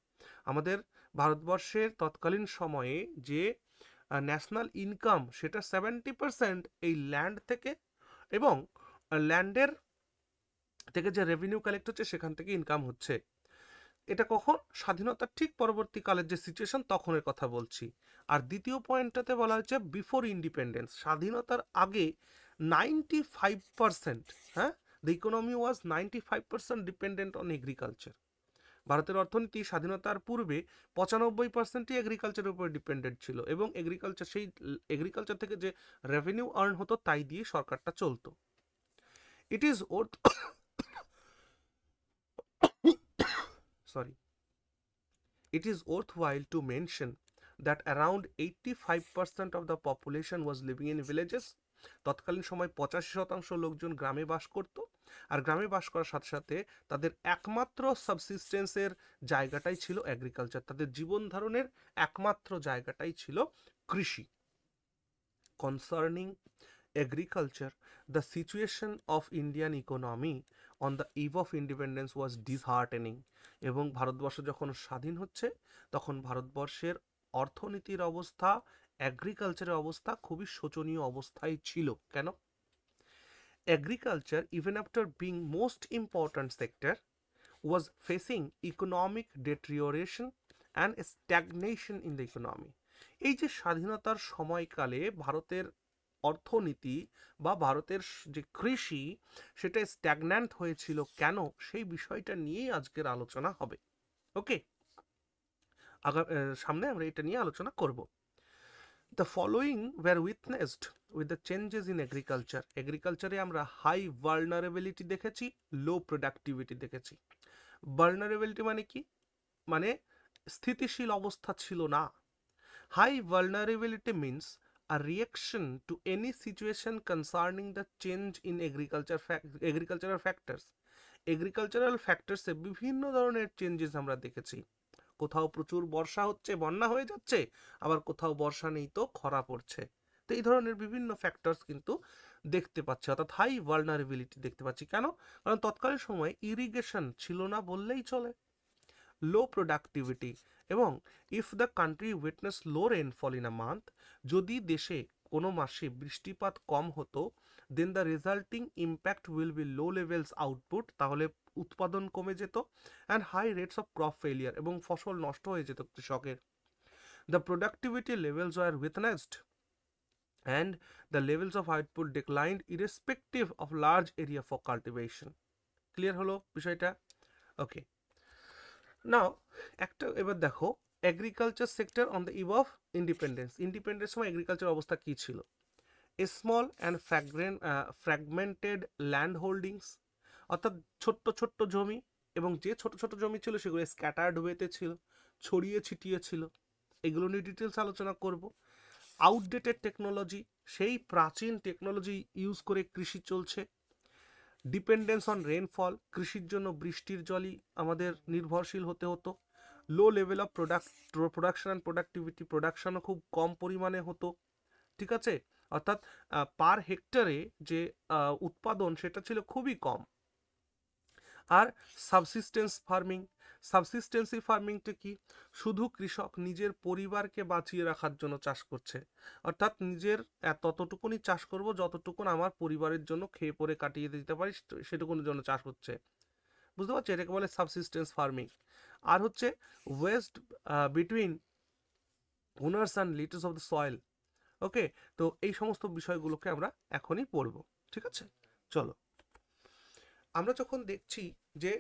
A: আমাদের ভারতবর্ষের তৎকালীন সময়ে যে ন্যাশনাল ইনকাম সেটা সেভেন্টি পারসেন্ট এই ল্যান্ড থেকে এবং ল্যান্ডের থেকে যে রেভিনিউ কালেক্ট হচ্ছে সেখান থেকে ইনকাম হচ্ছে এটা কখন স্বাধীনতার ঠিক পরবর্তীকালের যে সিচুয়েশন তখনের কথা বলছি আর দ্বিতীয় পয়েন্টটাতে বলা হয়েছে বিফোর ইন্ডিপেন্ডেন্স স্বাধীনতার আগে নাইনটি ফাইভ পারসেন্ট হ্যাঁ the economy was ninety five percent dependent on agriculture ভারতের অর্থনীতি স্বাধীনতার পূর্বে পঁচানব্বই পার্সেন্টই এগ্রিকালচারের উপর ডিপেন্ডেন্ট ছিল এবং এগ্রিকালচার সেই এগ্রিকালচার থেকে যে রেভিনিউ আর্ন হতো তাই দিয়ে সরকারটা চলতো it is worth sorry it is worthwhile to mention that around 85% of the population was living in villages তৎকালীন সময় পঁচাশি শতাংশ লোকজন গ্রামে বাস করত আর গ্রামে বাস করার সাথে সাথে তাদের একমাত্র সাবসিস্টেন্সের জায়গাটাই ছিল এগ্রিকালচার তাদের জীবন ধারণের একমাত্র জায়গাটাই ছিল কৃষি concerning agriculture the situation of Indian economy on the eve of independence was disheartening এবং ভারতবর্ষ যখন স্বাধীন হচ্ছে তখন ভারতবর্ষের অর্থনীতির অবস্থা অ্যাগ্রিকালচারের অবস্থা খুবই শোচনীয় অবস্থায় ছিল কেন agriculture even after being most important sector was facing economic deterioration and stagnation in the economy এই যে স্বাধীনতার সময়কালে ভারতের অর্থনীতি বা ভারতের যে কৃষি সেটা স্ট্যাগন্যান্ট হয়েছিল কেন সেই বিষয়টা নিয়েই আজকের আলোচনা হবে ওকে আগাম সামনে আমরা এটা নিয়ে আলোচনা করব the following war witnessed with the changes in agriculture এগ্রিকালচারে আমরা হাই ভার্নারেবিলিটি দেখেছি লো প্রোডাক্টিভিটি দেখেছি ভার্নারেবিলিটি মানে কি মানে স্থিতিশীল অবস্থা ছিল না high vulnerability means a reaction to any situation concerning the change in agriculture fa agricultural factors agricultural ফ্যাক্টরসে বিভিন্ন ধরনের চেঞ্জেস আমরা দেখেছি কোথাও প্রচুর বর্ষা হচ্ছে বন্যা হয়ে যাচ্ছে আবার কোথাও বর্ষা নেই তো খরা পড়ছে তো এই ধরনের বিভিন্ন ফ্যাক্টরস কিন্তু দেখতে পাচ্ছি অর্থাৎ হাই ভালনারেবিলিটি দেখতে পাচ্ছি কেন কারণ তৎকালীন সময় ইরিগেশন ছিল না বললেই চলে লো প্রোডাক্টিভিটি এবং if the country witness low rainfall in a month যদি দেশে কোনো মাসে বৃষ্টিপাত কম হতো then the resulting impact will be low levels output তাহলে উৎপাদন কমে যেত and high rates of crop failure এবং ফসল নষ্ট হয়ে যেত কৃষকের the productivity levels are witnessed and the levels of output declined irrespective of large area for cultivation clear হলো বিষয়টা ওকে নাও একটা এবার দেখো agriculture sector on the eve of independence independence সময় এগ্রিকালচার অবস্থা কী ছিল a small and fragment fragmented land holdings অর্থাৎ ছোট্ট ছোট্ট জমি এবং যে ছোট ছোট জমি ছিল সেগুলো স্ক্যাটার্ড ওয়েতে ছিল ছড়িয়ে ছিটিয়ে ছিল এগুলো নিয়ে ডিটেলস আলোচনা করব আউটডেটেড টেকনোলজি সেই প্রাচীন টেকনোলজি ইউজ করে কৃষি চলছে ডিপেন্ডেন্স অন রেনফল কৃষির জন্য বৃষ্টির জলই আমাদের নির্ভরশীল হতে হতো low level of product production and productivity প্রোডাকশনও খুব কম পরিমাণে হতো ঠিক আছে অর্থাৎ পার হেক্টরে যে উৎপাদন সেটা ছিল খুবই কম আর সাবসিস্টেন্স ফার্মিং সাবসিস্টেন্সি ফার্মিংটা কি শুধু কৃষক নিজের পরিবারকে বাঁচিয়ে রাখার জন্য চাষ করছে অর্থাৎ নিজের ততটুকুনি চাষ করব যতটুকুন আমার পরিবারের জন্য খেয়ে পরে কাটিয়ে দিতে পারি সেটুকুনের জন্য চাষ হচ্ছে বুঝতে পারছো এটাকে বলে সাবসিস্টেন্স ফার্মিং আর হচ্ছে ওয়েস্ট between owners and tillers of the soil okay তো এই সমস্ত বিষয়গুলোকে আমরা এখনই পড়ব ঠিক আছে চলো আমরা যখন দেখছি যে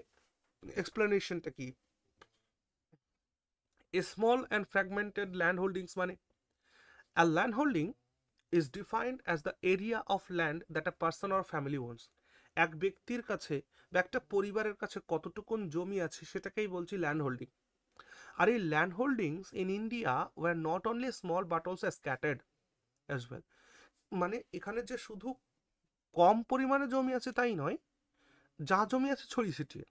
A: এক্সপ্লেনেশনটা কি a small and fragmented land holdings মানে a land holding is defined as the area of land that a person or family owns এক ব্যক্তির কাছে বা একটা পরিবারের কাছে কতটুকুন জমি আছে সেটাকেই বলছি ল্যান্ড হোল্ডিং আর এই land holdings in India were not only small but also scattered as well মানে এখানে যে শুধু কম পরিমাণে জমি আছে তাই নয় যা জমি আছে ছড়িয়ে ছিটিয়ে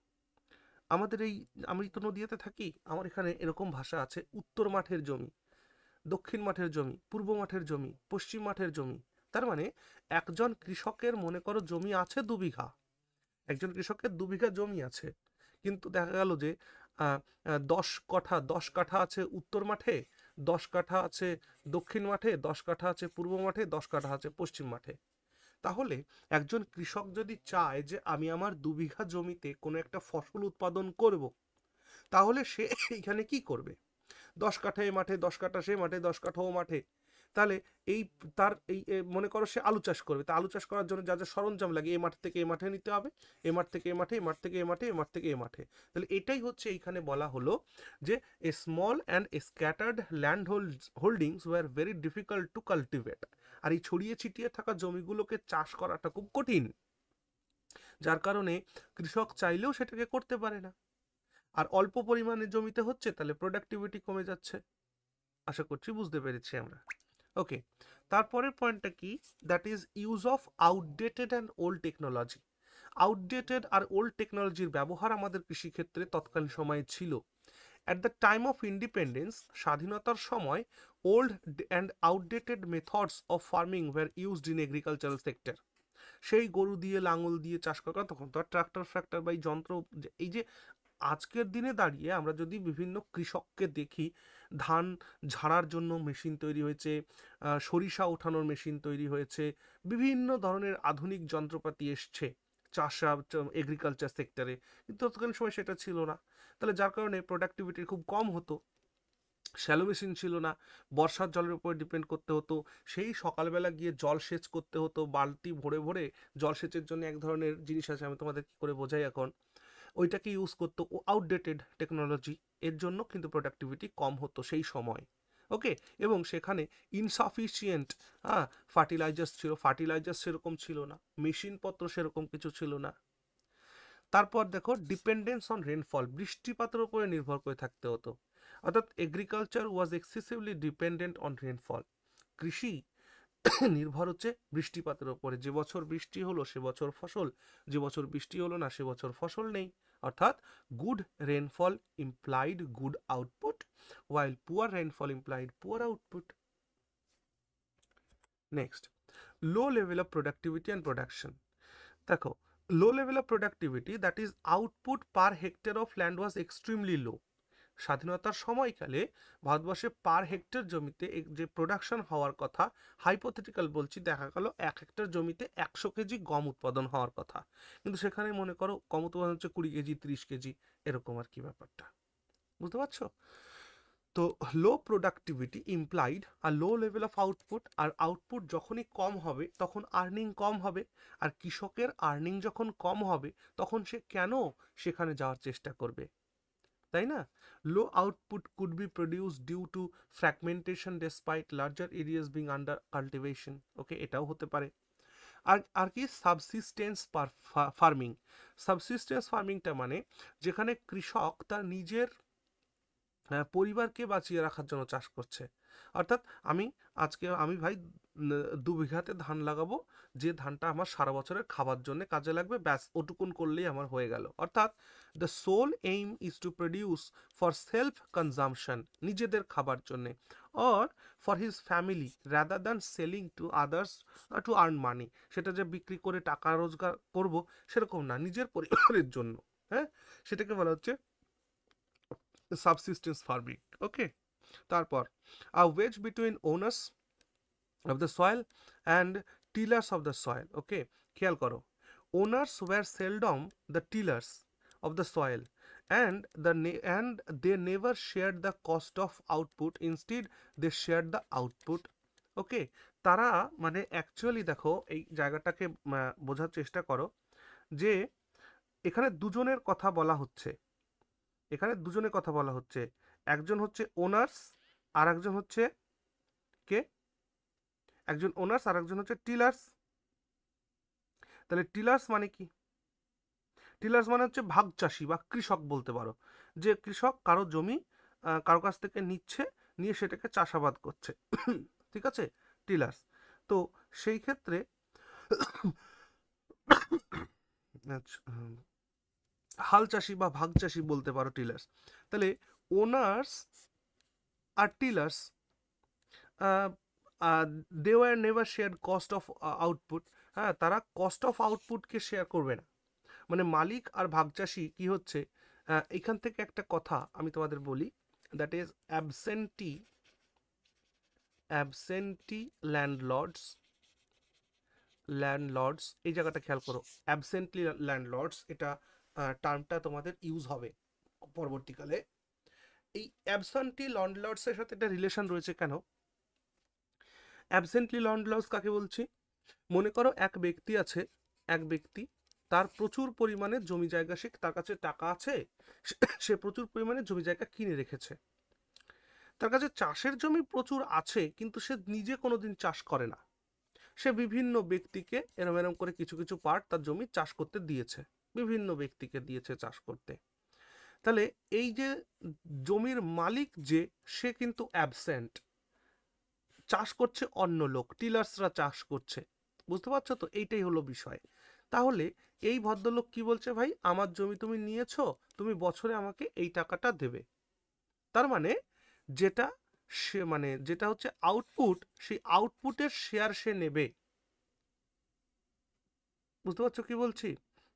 A: আমাদের এই আমি তো নদীয়াতে থাকি আমার এখানে এরকম ভাষা আছে উত্তর মাঠের জমি দক্ষিণ মাঠের জমি পূর্ব মাঠের জমি পশ্চিম মাঠের জমি তার মানে একজন কৃষকের মনে করো জমি আছে দু বিঘা একজন কৃষকের দু বিঘা জমি আছে কিন্তু দেখা গেল যে দশ কাঠা দশ কাঠা আছে উত্তর মাঠে দশ কাঠা আছে দক্ষিণ মাঠে দশ কাঠা আছে পূর্ব মাঠে দশ কাঠা আছে পশ্চিম মাঠে তাহলে একজন কৃষক যদি চায় যে আমি আমার দু বিঘা জমিতে কোনো একটা ফসল উৎপাদন করব তাহলে সে [laughs] এইখানে কি করবে দশ কাঠা এ মাঠে দশ কাঠা সে মাঠে দশ কাঠা ও মাঠে তাহলে এই তার এই মনে করো সে আলু চাষ করবে তা আলু চাষ করার জন্য যা যা সরঞ্জাম লাগে এ মাঠ থেকে এ মাঠে নিতে হবে এ মাঠ থেকে এ মাঠে এ মাঠ থেকে এ মাঠে এ মাঠ থেকে এ মাঠে তাহলে এটাই হচ্ছে এইখানে বলা হলো যে a small and scattered land hold holdings were very difficult to cultivate আর এই ছড়িয়ে ছিটিয়ে থাকা জমিগুলোকে চাষ করাটা খুব কঠিন যার কারণে কৃষক চাইলেও সেটাকে করতে পারে না আর অল্প পরিমাণে জমিতে হচ্ছে তাহলে প্রোডাক্টিভিটি কমে যাচ্ছে আশা করছি বুঝতে পেরেছি আমরা ওকে তারপরের পয়েন্টটা কি that is use of outdated and old technology outdated আর ওল্ড টেকনোলজির ব্যবহার আমাদের কৃষিক্ষেত্রে তৎকালীন সময়ে ছিল at the time of independence স্বাধীনতার সময় old and outdated methods of farming were used in agricultural sector সেই গরু দিয়ে লাঙল দিয়ে চাষ করা তখন তো আর ট্রাক্টর ফ্র্যাক্টর বা যন্ত্র এই যে আজকের দিনে দাঁড়িয়ে আমরা যদি বিভিন্ন কৃষককে দেখি ধান ঝাড়ার জন্য মেশিন তৈরি হয়েছে সরিষা ওঠানোর মেশিন তৈরি হয়েছে বিভিন্ন ধরনের আধুনিক যন্ত্রপাতি এসছে চাষা এগ্রিকালচার সেক্টরে কিন্তু ততক্ষণ সময় সেটা ছিল না তাহলে যার কারণে প্রোডাক্টিভিটি খুব কম হতো শ্যালো মেশিন ছিল না বর্ষার জলের উপরে ডিপেন্ড করতে হতো সেই সকালবেলা গিয়ে জল সেচ করতে হতো বালতি ভরে ভরে জলসেচের জন্য এক ধরনের জিনিস আছে আমি তোমাদের কী করে বোঝাই এখন ওইটাকে ইউজ করতো ও আউটডেটেড টেকনোলজি এর জন্য কিন্তু প্রোডাক্টিভিটি কম হতো সেই সময় ওকে এবং সেখানে ইনসাফিসিয়েন্ট হ্যাঁ ফার্টিলাইজার্স ছিল ফার্টিলাইজার সেরকম ছিল না মেশিনপত্র সেরকম কিছু ছিল না তারপর দেখো ডিপেন্ডেন্স অন রেনফল বৃষ্টিপাতের উপরে নির্ভর করে থাকতে হতো অর্থাৎ agriculture was excessively dependent on rainfall কৃষি নির্ভর হচ্ছে বৃষ্টিপাতের ওপরে যে বছর বৃষ্টি হলো সে বছর ফসল যে বছর বৃষ্টি হলো না সে বছর ফসল নেই অর্থাৎ good rainfall implied good output while poor rainfall implied poor output next low level of productivity and production দেখো low level of productivity that is output per hectare of land was extremely low স্বাধীনতার সময়কালে ভারতবর্ষে পার হেক্টর জমিতে যে প্রোডাকশন হওয়ার কথা হাইপোথেটিক্যাল বলছি দেখা গেল এক হেক্টর জমিতে একশো কেজি গম উৎপাদন হওয়ার কথা কিন্তু সেখানে মনে করো গম উৎপাদন হচ্ছে কুড়ি কেজি ত্রিশ কেজি এরকম আর কি ব্যাপারটা বুঝতে পারছো তো লো প্রোডাক্টিভিটি ইমপ্লাইড আর লো লেভেল অফ আউটপুট আর আউটপুট যখনই কম হবে তখন আর্নিং কম হবে আর কৃষকের আর্নিং যখন কম হবে তখন সে কেন সেখানে যাওয়ার চেষ্টা করবে তাই না low output could be produce due to fragmentation despite larger areas being under cultivation okay এটাও হতে পারে আর আর কি সাবসিস্টেন্স ফার্মিং সাবসিস্টেন্স ফার্মিংটা মানে যেখানে কৃষক তার নিজের পরিবারকে বাঁচিয়ে রাখার জন্য চাষ করছে অর্থাৎ আমি আজকে আমি ভাই দু বিঘাতে ধান লাগাবো যে ধানটা আমার সারা বছরের খাবার জন্য কাজে লাগবে ব্যাস ওটুকুন করলেই আমার হয়ে গেল অর্থাৎ the sole aim is to produce for self consumption নিজেদের খাবার জন্যে or for his family rather than selling to others to earn money সেটা যে বিক্রি করে টাকা রোজগার করব সেরকম না নিজের পরিবারের জন্য হ্যাঁ সেটাকে বলা হচ্ছে সাবসিস্টেন্স ফার্মিং ওকে তারপর a wedge between owners of the soil and tillers of the soil okay খেয়াল করো owners were seldom the tillers of the soil and the and they never share the cost of output instead they share the output okay তারা মানে অ্যাকচুয়ালি দেখো এই জায়গাটাকে বোঝার চেষ্টা করো যে এখানে দুজনের কথা বলা হচ্ছে এখানে দুজনের কথা বলা হচ্ছে একজন হচ্ছে ওনার্স আর একজন হচ্ছে কে একজন ওনার্স আর একজন হচ্ছে টিলার্স তাহলে টিলার্স মানে কি টিলার্স মানে হচ্ছে ভাগ চাষি বা কৃষক বলতে পারো যে কৃষক কারো জমি কারো কাছ থেকে নিচ্ছে নিয়ে সেটাকে চাষাবাদ করছে [coughs] ঠিক আছে টিলার্স তো সেই ক্ষেত্রে [coughs] আচ্ছা, হাল চাষি বা ভাগ চাষি বলতে পারো টিলার্স তাহলে owners are tillers uh, uh, they were never shared cost of uh, output হ্যাঁ তারা কস্ট অফ আউটপুটকে শেয়ার করবে না মানে মালিক আর ভাগচাষী কি হচ্ছে এখান থেকে একটা কথা আমি তোমাদের বলি that is absentee absentee landlords landlords এই জায়গাটা খেয়াল করো অ্যাবসেন্টলি ল্যান্ডলর্ডস এটা টার্মটা তোমাদের ইউজ হবে পরবর্তীকালে এই অ্যাবসেন্টলি লন্ডলর্ডসের সাথে একটা রিলেশন রয়েছে কেন অ্যাবসেন্টলি ল্যান্ডলর্ডস কাকে বলছি মনে করো এক ব্যক্তি আছে এক ব্যক্তি তার প্রচুর পরিমাণে জমি জায়গা সে তার কাছে টাকা আছে সে প্রচুর পরিমাণে জমি জায়গা কিনে রেখেছে তার কাছে চাষের জমি প্রচুর আছে কিন্তু সে নিজে কোনোদিন চাষ করে না সে বিভিন্ন ব্যক্তিকে এরম এরম করে কিছু কিছু পার্ট তার জমি চাষ করতে দিয়েছে বিভিন্ন ব্যক্তিকে দিয়েছে চাষ করতে তাহলে এই যে জমির মালিক যে সে কিন্তু অ্যাবসেন্ট চাষ করছে অন্য লোক টিলার্সরা চাষ করছে বুঝতে পারছো তো এইটাই হলো বিষয় তাহলে এই ভদ্রলোক কি বলছে ভাই আমার জমি তুমি নিয়েছ তুমি বছরে আমাকে এই টাকাটা দেবে তার মানে যেটা সে মানে যেটা হচ্ছে আউটপুট সেই আউটপুটের শেয়ার সে নেবে বুঝতে পারছো কি বলছি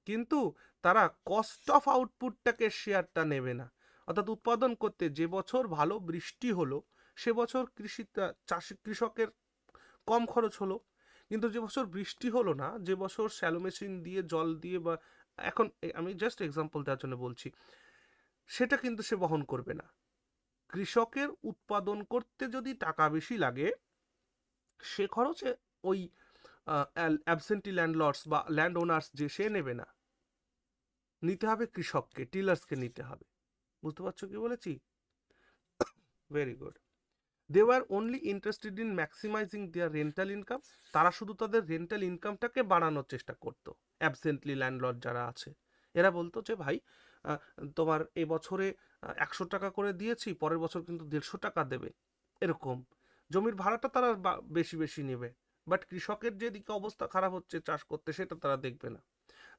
A: কিন্তু তারা কস্ট অফ আউটপুটটাকে শেয়ারটা নেবে না অর্থাৎ উৎপাদন করতে যে বছর ভালো বৃষ্টি হলো সে বছর কৃষি চাষি কৃষকের কম খরচ হলো কিন্তু যে বছর বৃষ্টি হলো না যে বছর স্যালো মেশিন দিয়ে জল দিয়ে বা এখন আমি জাস্ট এক্সাম্পল দেওয়ার জন্য বলছি সেটা কিন্তু সে বহন করবে না কৃষকের উৎপাদন করতে যদি টাকা বেশি লাগে সে খরচে ওই অ্যাবসেন্টি ল্যান্ডলর্ডস বা ল্যান্ড ওনার্স যে সে নেবে না নিতে হবে কৃষককে টিলার্সকে নিতে হবে বুঝতে পারছো কি বলেছি very good they are only interested in maximising their rental income তারা শুধু তাদের রেন্টাল ইনকামটাকে বাড়ানোর চেষ্টা করতো অ্যাবসেন্টলি ল্যান্ডলর্ড যারা আছে এরা বলতো যে ভাই তোমার এ বছরে একশো টাকা করে দিয়েছি পরের বছর কিন্তু দেড়শো টাকা দেবে এরকম জমির ভাড়াটা তারা বেশি বেশি নেবে বাট কৃষকের যেদিকে অবস্থা খারাপ হচ্ছে চাষ করতে সেটা তারা দেখবে না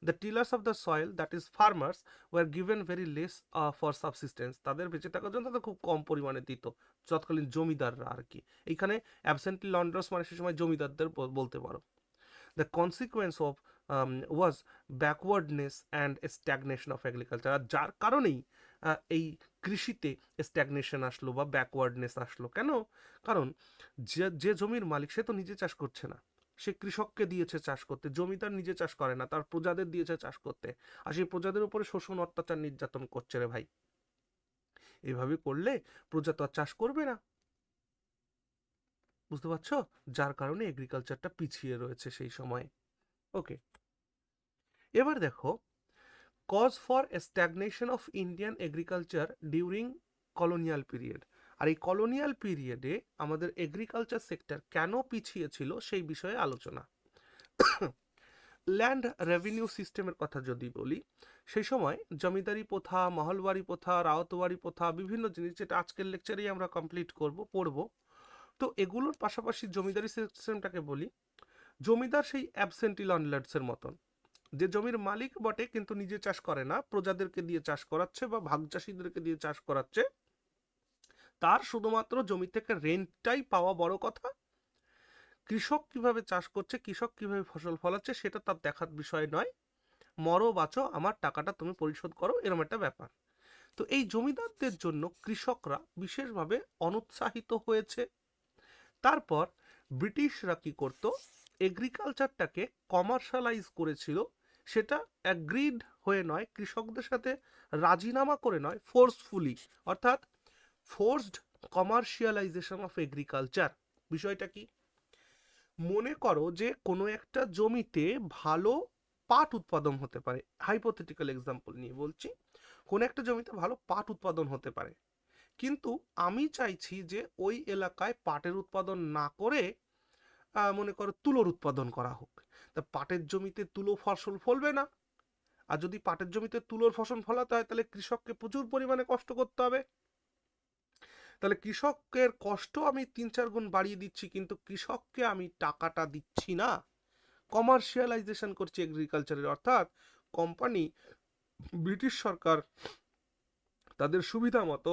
A: the tillers of the soil that is farmers were given very less for subsistence তাদের বেঁচে থাকার জন্য তাদের খুব কম পরিমাণে দিত তৎকালীন জমিদাররা আর কি এইখানে অ্যাবসেন্টলি লন্ডার্স মানে সে সময় জমিদারদের বলতে পারো the consequence of was backwardness and stagnation of agriculture আর যার কারণেই এই কৃষিতে স্ট্যাগনেশন আসলো বা ব্যাকওয়ার্ডনেস আসলো কেন কারণ যে যে জমির মালিক সে তো নিজে চাষ করছে না সে কৃষককে দিয়েছে চাষ করতে জমি তার নিজে চাষ করে না তার প্রজাদের দিয়েছে চাষ করতে আর সেই প্রজাদের উপরে শোষণ অত্যাচার নির্যাতন করছে রে ভাই এভাবে করলে প্রজা তো আর চাষ করবে না বুঝতে পারছো যার কারণে এগ্রিকালচারটা পিছিয়ে রয়েছে সেই সময়ে ওকে এবার দেখো cause for stagnation of Indian agriculture during colonial period আর এই কলোনিয়াল পিরিয়ডে আমাদের এগ্রিকালচার সেক্টর কেন পিছিয়ে ছিল সেই বিষয়ে আলোচনা ল্যান্ড রেভিনিউ সিস্টেমের কথা যদি বলি সেই সময় জমিদারি প্রথা মহলবাড়ি প্রথা রাওতওয়ারি প্রথা বিভিন্ন জিনিস যেটা আজকের লেকচারেই আমরা কমপ্লিট করব পড়ব তো এগুলোর পাশাপাশি জমিদারি সিস্টেমটাকে বলি জমিদার সেই অ্যাবসেন্টি ল্যান্ডলার্ডসের মতন যে জমির মালিক বটে কিন্তু নিজে চাষ করে না প্রজাদেরকে দিয়ে চাষ করাচ্ছে বা ভাগ চাষিদেরকে দিয়ে চাষ করাচ্ছে তার শুধুমাত্র জমি থেকে রেন্টটাই পাওয়া বড় কথা কৃষক কিভাবে চাষ করছে কৃষক কিভাবে ফসল ফলাচ্ছে সেটা তার দেখার বিষয় নয় মরো বাঁচো আমার টাকাটা তুমি পরিশোধ করো এরম একটা ব্যাপার তো এই জমিদারদের জন্য কৃষকরা বিশেষভাবে অনুৎসাহিত হয়েছে তারপর ব্রিটিশরা কি করত এগ্রিকালচারটাকে কমার্শালাইজ করেছিল সেটা অ্যাগ্রিড হয়ে নয় কৃষকদের সাথে রাজিনামা করে নয় ফোর্সফুলি অর্থাৎ ফোর্সড কমার্শিয়ালাইজেশন অফ এগ্রিকালচার বিষয়টা কি মনে করো যে কোনো একটা জমিতে ভালো পাট উৎপাদন হতে পারে হাইপোথেটিক্যাল এক্সাম্পল নিয়ে বলছি কোনো একটা জমিতে ভালো পাট উৎপাদন হতে পারে কিন্তু আমি চাইছি যে ওই এলাকায় পাটের উৎপাদন না করে মনে করো তুলোর উৎপাদন করা হোক তা পাটের জমিতে তুলো ফসল ফলবে না আর যদি পাটের জমিতে তুলোর ফসল ফলাতে হয় তাহলে কৃষককে প্রচুর পরিমাণে কষ্ট করতে হবে তাহলে কৃষকের কষ্ট আমি তিন চার গুণ বাড়িয়ে দিচ্ছি কিন্তু কৃষককে আমি টাকাটা দিচ্ছি না কমার্শিয়ালাইজেশন করছি এগ্রিকালচারের অর্থাৎ কোম্পানি ব্রিটিশ সরকার তাদের সুবিধা মতো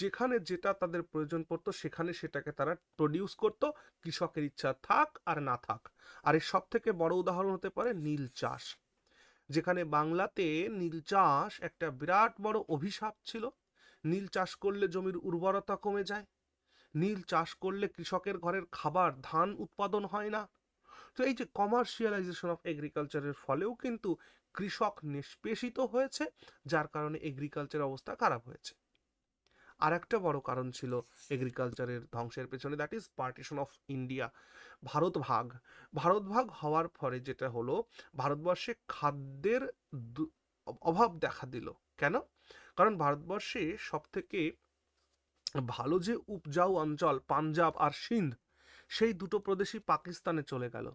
A: যেখানে যেটা তাদের প্রয়োজন পড়তো সেখানে সেটাকে তারা প্রডিউস করত কৃষকের ইচ্ছা থাক আর না থাক আর এর সব থেকে বড় উদাহরণ হতে পারে নীল চাষ যেখানে বাংলাতে নীল চাষ একটা বিরাট বড় অভিশাপ ছিল নীল চাষ করলে জমির উর্বরতা কমে যায় নীল চাষ করলে কৃষকের ঘরের খাবার ধান উৎপাদন হয় না তো এই যে কমার্শিয়ালাইজেশন অফ এগ্রিকালচারের ফলেও কিন্তু কৃষক নিষ্পেষিত হয়েছে যার কারণে এগ্রিকালচারের অবস্থা খারাপ হয়েছে আর একটা বড় কারণ ছিল এগ্রিকালচারের ধ্বংসের পেছনে that is partition of India Bharat ভাগ ভারত ভাগ হওয়ার ফলে যেটা হলো ভারতবর্ষে খাদ্যের অভাব দেখা দিল কেন কারণ ভারতবর্ষে সবথেকে ভালো যে উপজাউ অঞ্চল পাঞ্জাব আর সিন্ধ সেই দুটো প্রদেশই পাকিস্তানে চলে গেল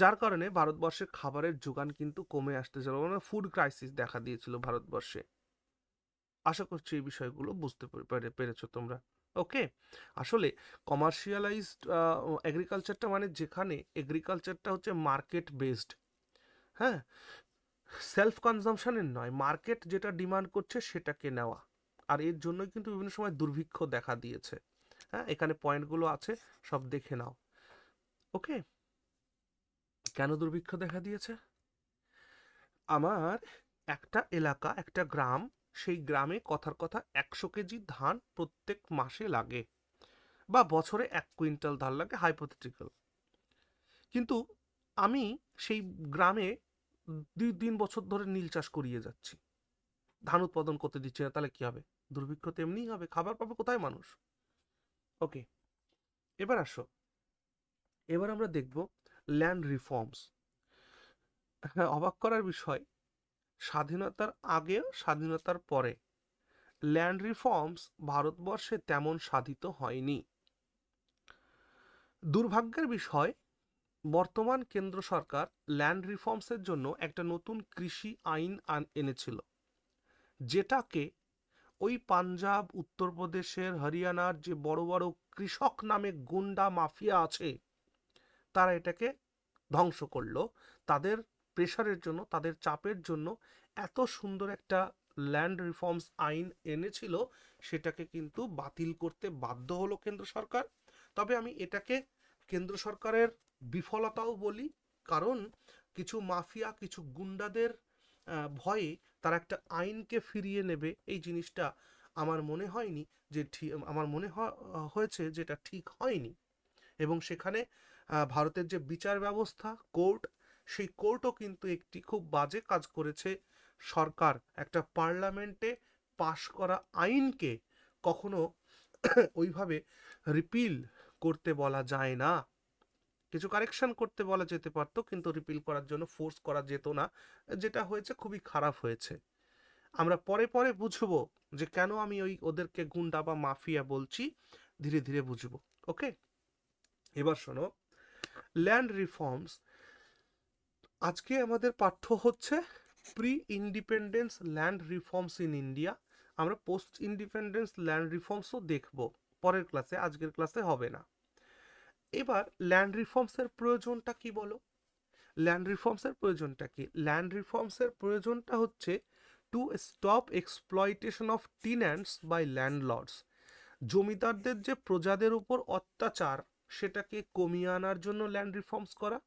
A: যার কারণে ভারতবর্ষে খাবারের যোগান কিন্তু কমে আসতে চলো মানে ফুড ক্রাইসিস দেখা দিয়েছিল ভারতবর্ষে আশা করছি এই বিষয়গুলো বুঝতে পেরেছো তোমরা ওকে আসলে কমার্শিয়ালাইজড এগ্রিকালচারটা মানে যেখানে এগ্রিকালচারটা হচ্ছে মার্কেট বেসড হ্যাঁ সেলফ কনজামশানের নয় মার্কেট যেটা ডিমান্ড করছে সেটাকে নেওয়া আর এর জন্যই কিন্তু বিভিন্ন সময় দুর্ভিক্ষ দেখা দিয়েছে হ্যাঁ এখানে পয়েন্টগুলো আছে সব দেখে নাও ওকে কেন দুর্ভিক্ষ দেখা দিয়েছে আমার একটা এলাকা একটা গ্রাম সেই গ্রামে কথার কথা একশো কেজি ধান প্রত্যেক মাসে লাগে বা বছরে এক কুইন্টাল ধান লাগে হাইপোথেটিক্যাল কিন্তু আমি সেই গ্রামে দুই তিন বছর ধরে নীল চাষ করিয়ে যাচ্ছি ধান উৎপাদন করতে দিচ্ছে না তাহলে কি হবে দুর্ভিক্ষ তো এমনিই হবে খাবার পাবে কোথায় মানুষ ওকে এবার আসো এবার আমরা দেখব ল্যান্ড রিফর্মস অবাক করার বিষয় স্বাধীনতার আগে স্বাধীনতার পরে ল্যান্ড রিফর্মস ভারতবর্ষে তেমন সাধিত হয়নি দুর্ভাগ্যের বিষয় বর্তমান কেন্দ্র সরকার ল্যান্ড রিফর্মসের জন্য একটা নতুন কৃষি আইন এনেছিল যেটাকে ওই পাঞ্জাব উত্তরপ্রদেশের হরিয়ানার যে বড় বড় কৃষক নামে গুন্ডা মাফিয়া আছে তারা এটাকে ধ্বংস করলো তাদের প্রেশারের জন্য তাদের চাপের জন্য এত সুন্দর একটা ল্যান্ড রিফর্মস আইন এনেছিল সেটাকে কিন্তু বাতিল করতে বাধ্য হলো কেন্দ্র সরকার তবে আমি এটাকে কেন্দ্র সরকারের বিফলতাও বলি কারণ কিছু মাফিয়া কিছু গুন্ডাদের ভয়ে তারা একটা আইনকে ফিরিয়ে নেবে এই জিনিসটা আমার মনে হয়নি যে আমার মনে হয়েছে যেটা ঠিক হয়নি এবং সেখানে ভারতের যে বিচার ব্যবস্থা কোর্ট সেই কোর্টও কিন্তু একটি খুব বাজে কাজ করেছে সরকার একটা পার্লামেন্টে পাশ করা আইনকে কখনো [coughs] ওইভাবে রিপিল করতে বলা যায় না কিছু কারেকশন করতে বলা যেতে পারতো কিন্তু রিপিল করার জন্য ফোর্স করা যেত না যেটা হয়েছে খুবই খারাপ হয়েছে আমরা পরে পরে বুঝবো যে কেন আমি ওই ওদেরকে গুন্ডা বা মাফিয়া বলছি ধীরে ধীরে বুঝবো ওকে এবার শোনো ল্যান্ড রিফর্মস আজকে আমাদের পাঠ্য হচ্ছে pre independence land reforms in India আমরা পোস্ট ইন্ডিপেন্ডেন্স ল্যান্ড রিফর্মসও দেখব পরের ক্লাসে আজকের ক্লাসে হবে না এবার ল্যান্ড রিফর্মসের প্রয়োজনটা কি বলো ল্যান্ড রিফর্মসের প্রয়োজনটা কি ল্যান্ড রিফর্মসের প্রয়োজনটা হচ্ছে to stop exploitation of tenants by landlords জমিদারদের যে প্রজাদের উপর অত্যাচার সেটাকে কমিয়ে আনার জন্য ল্যান্ড রিফর্মস করা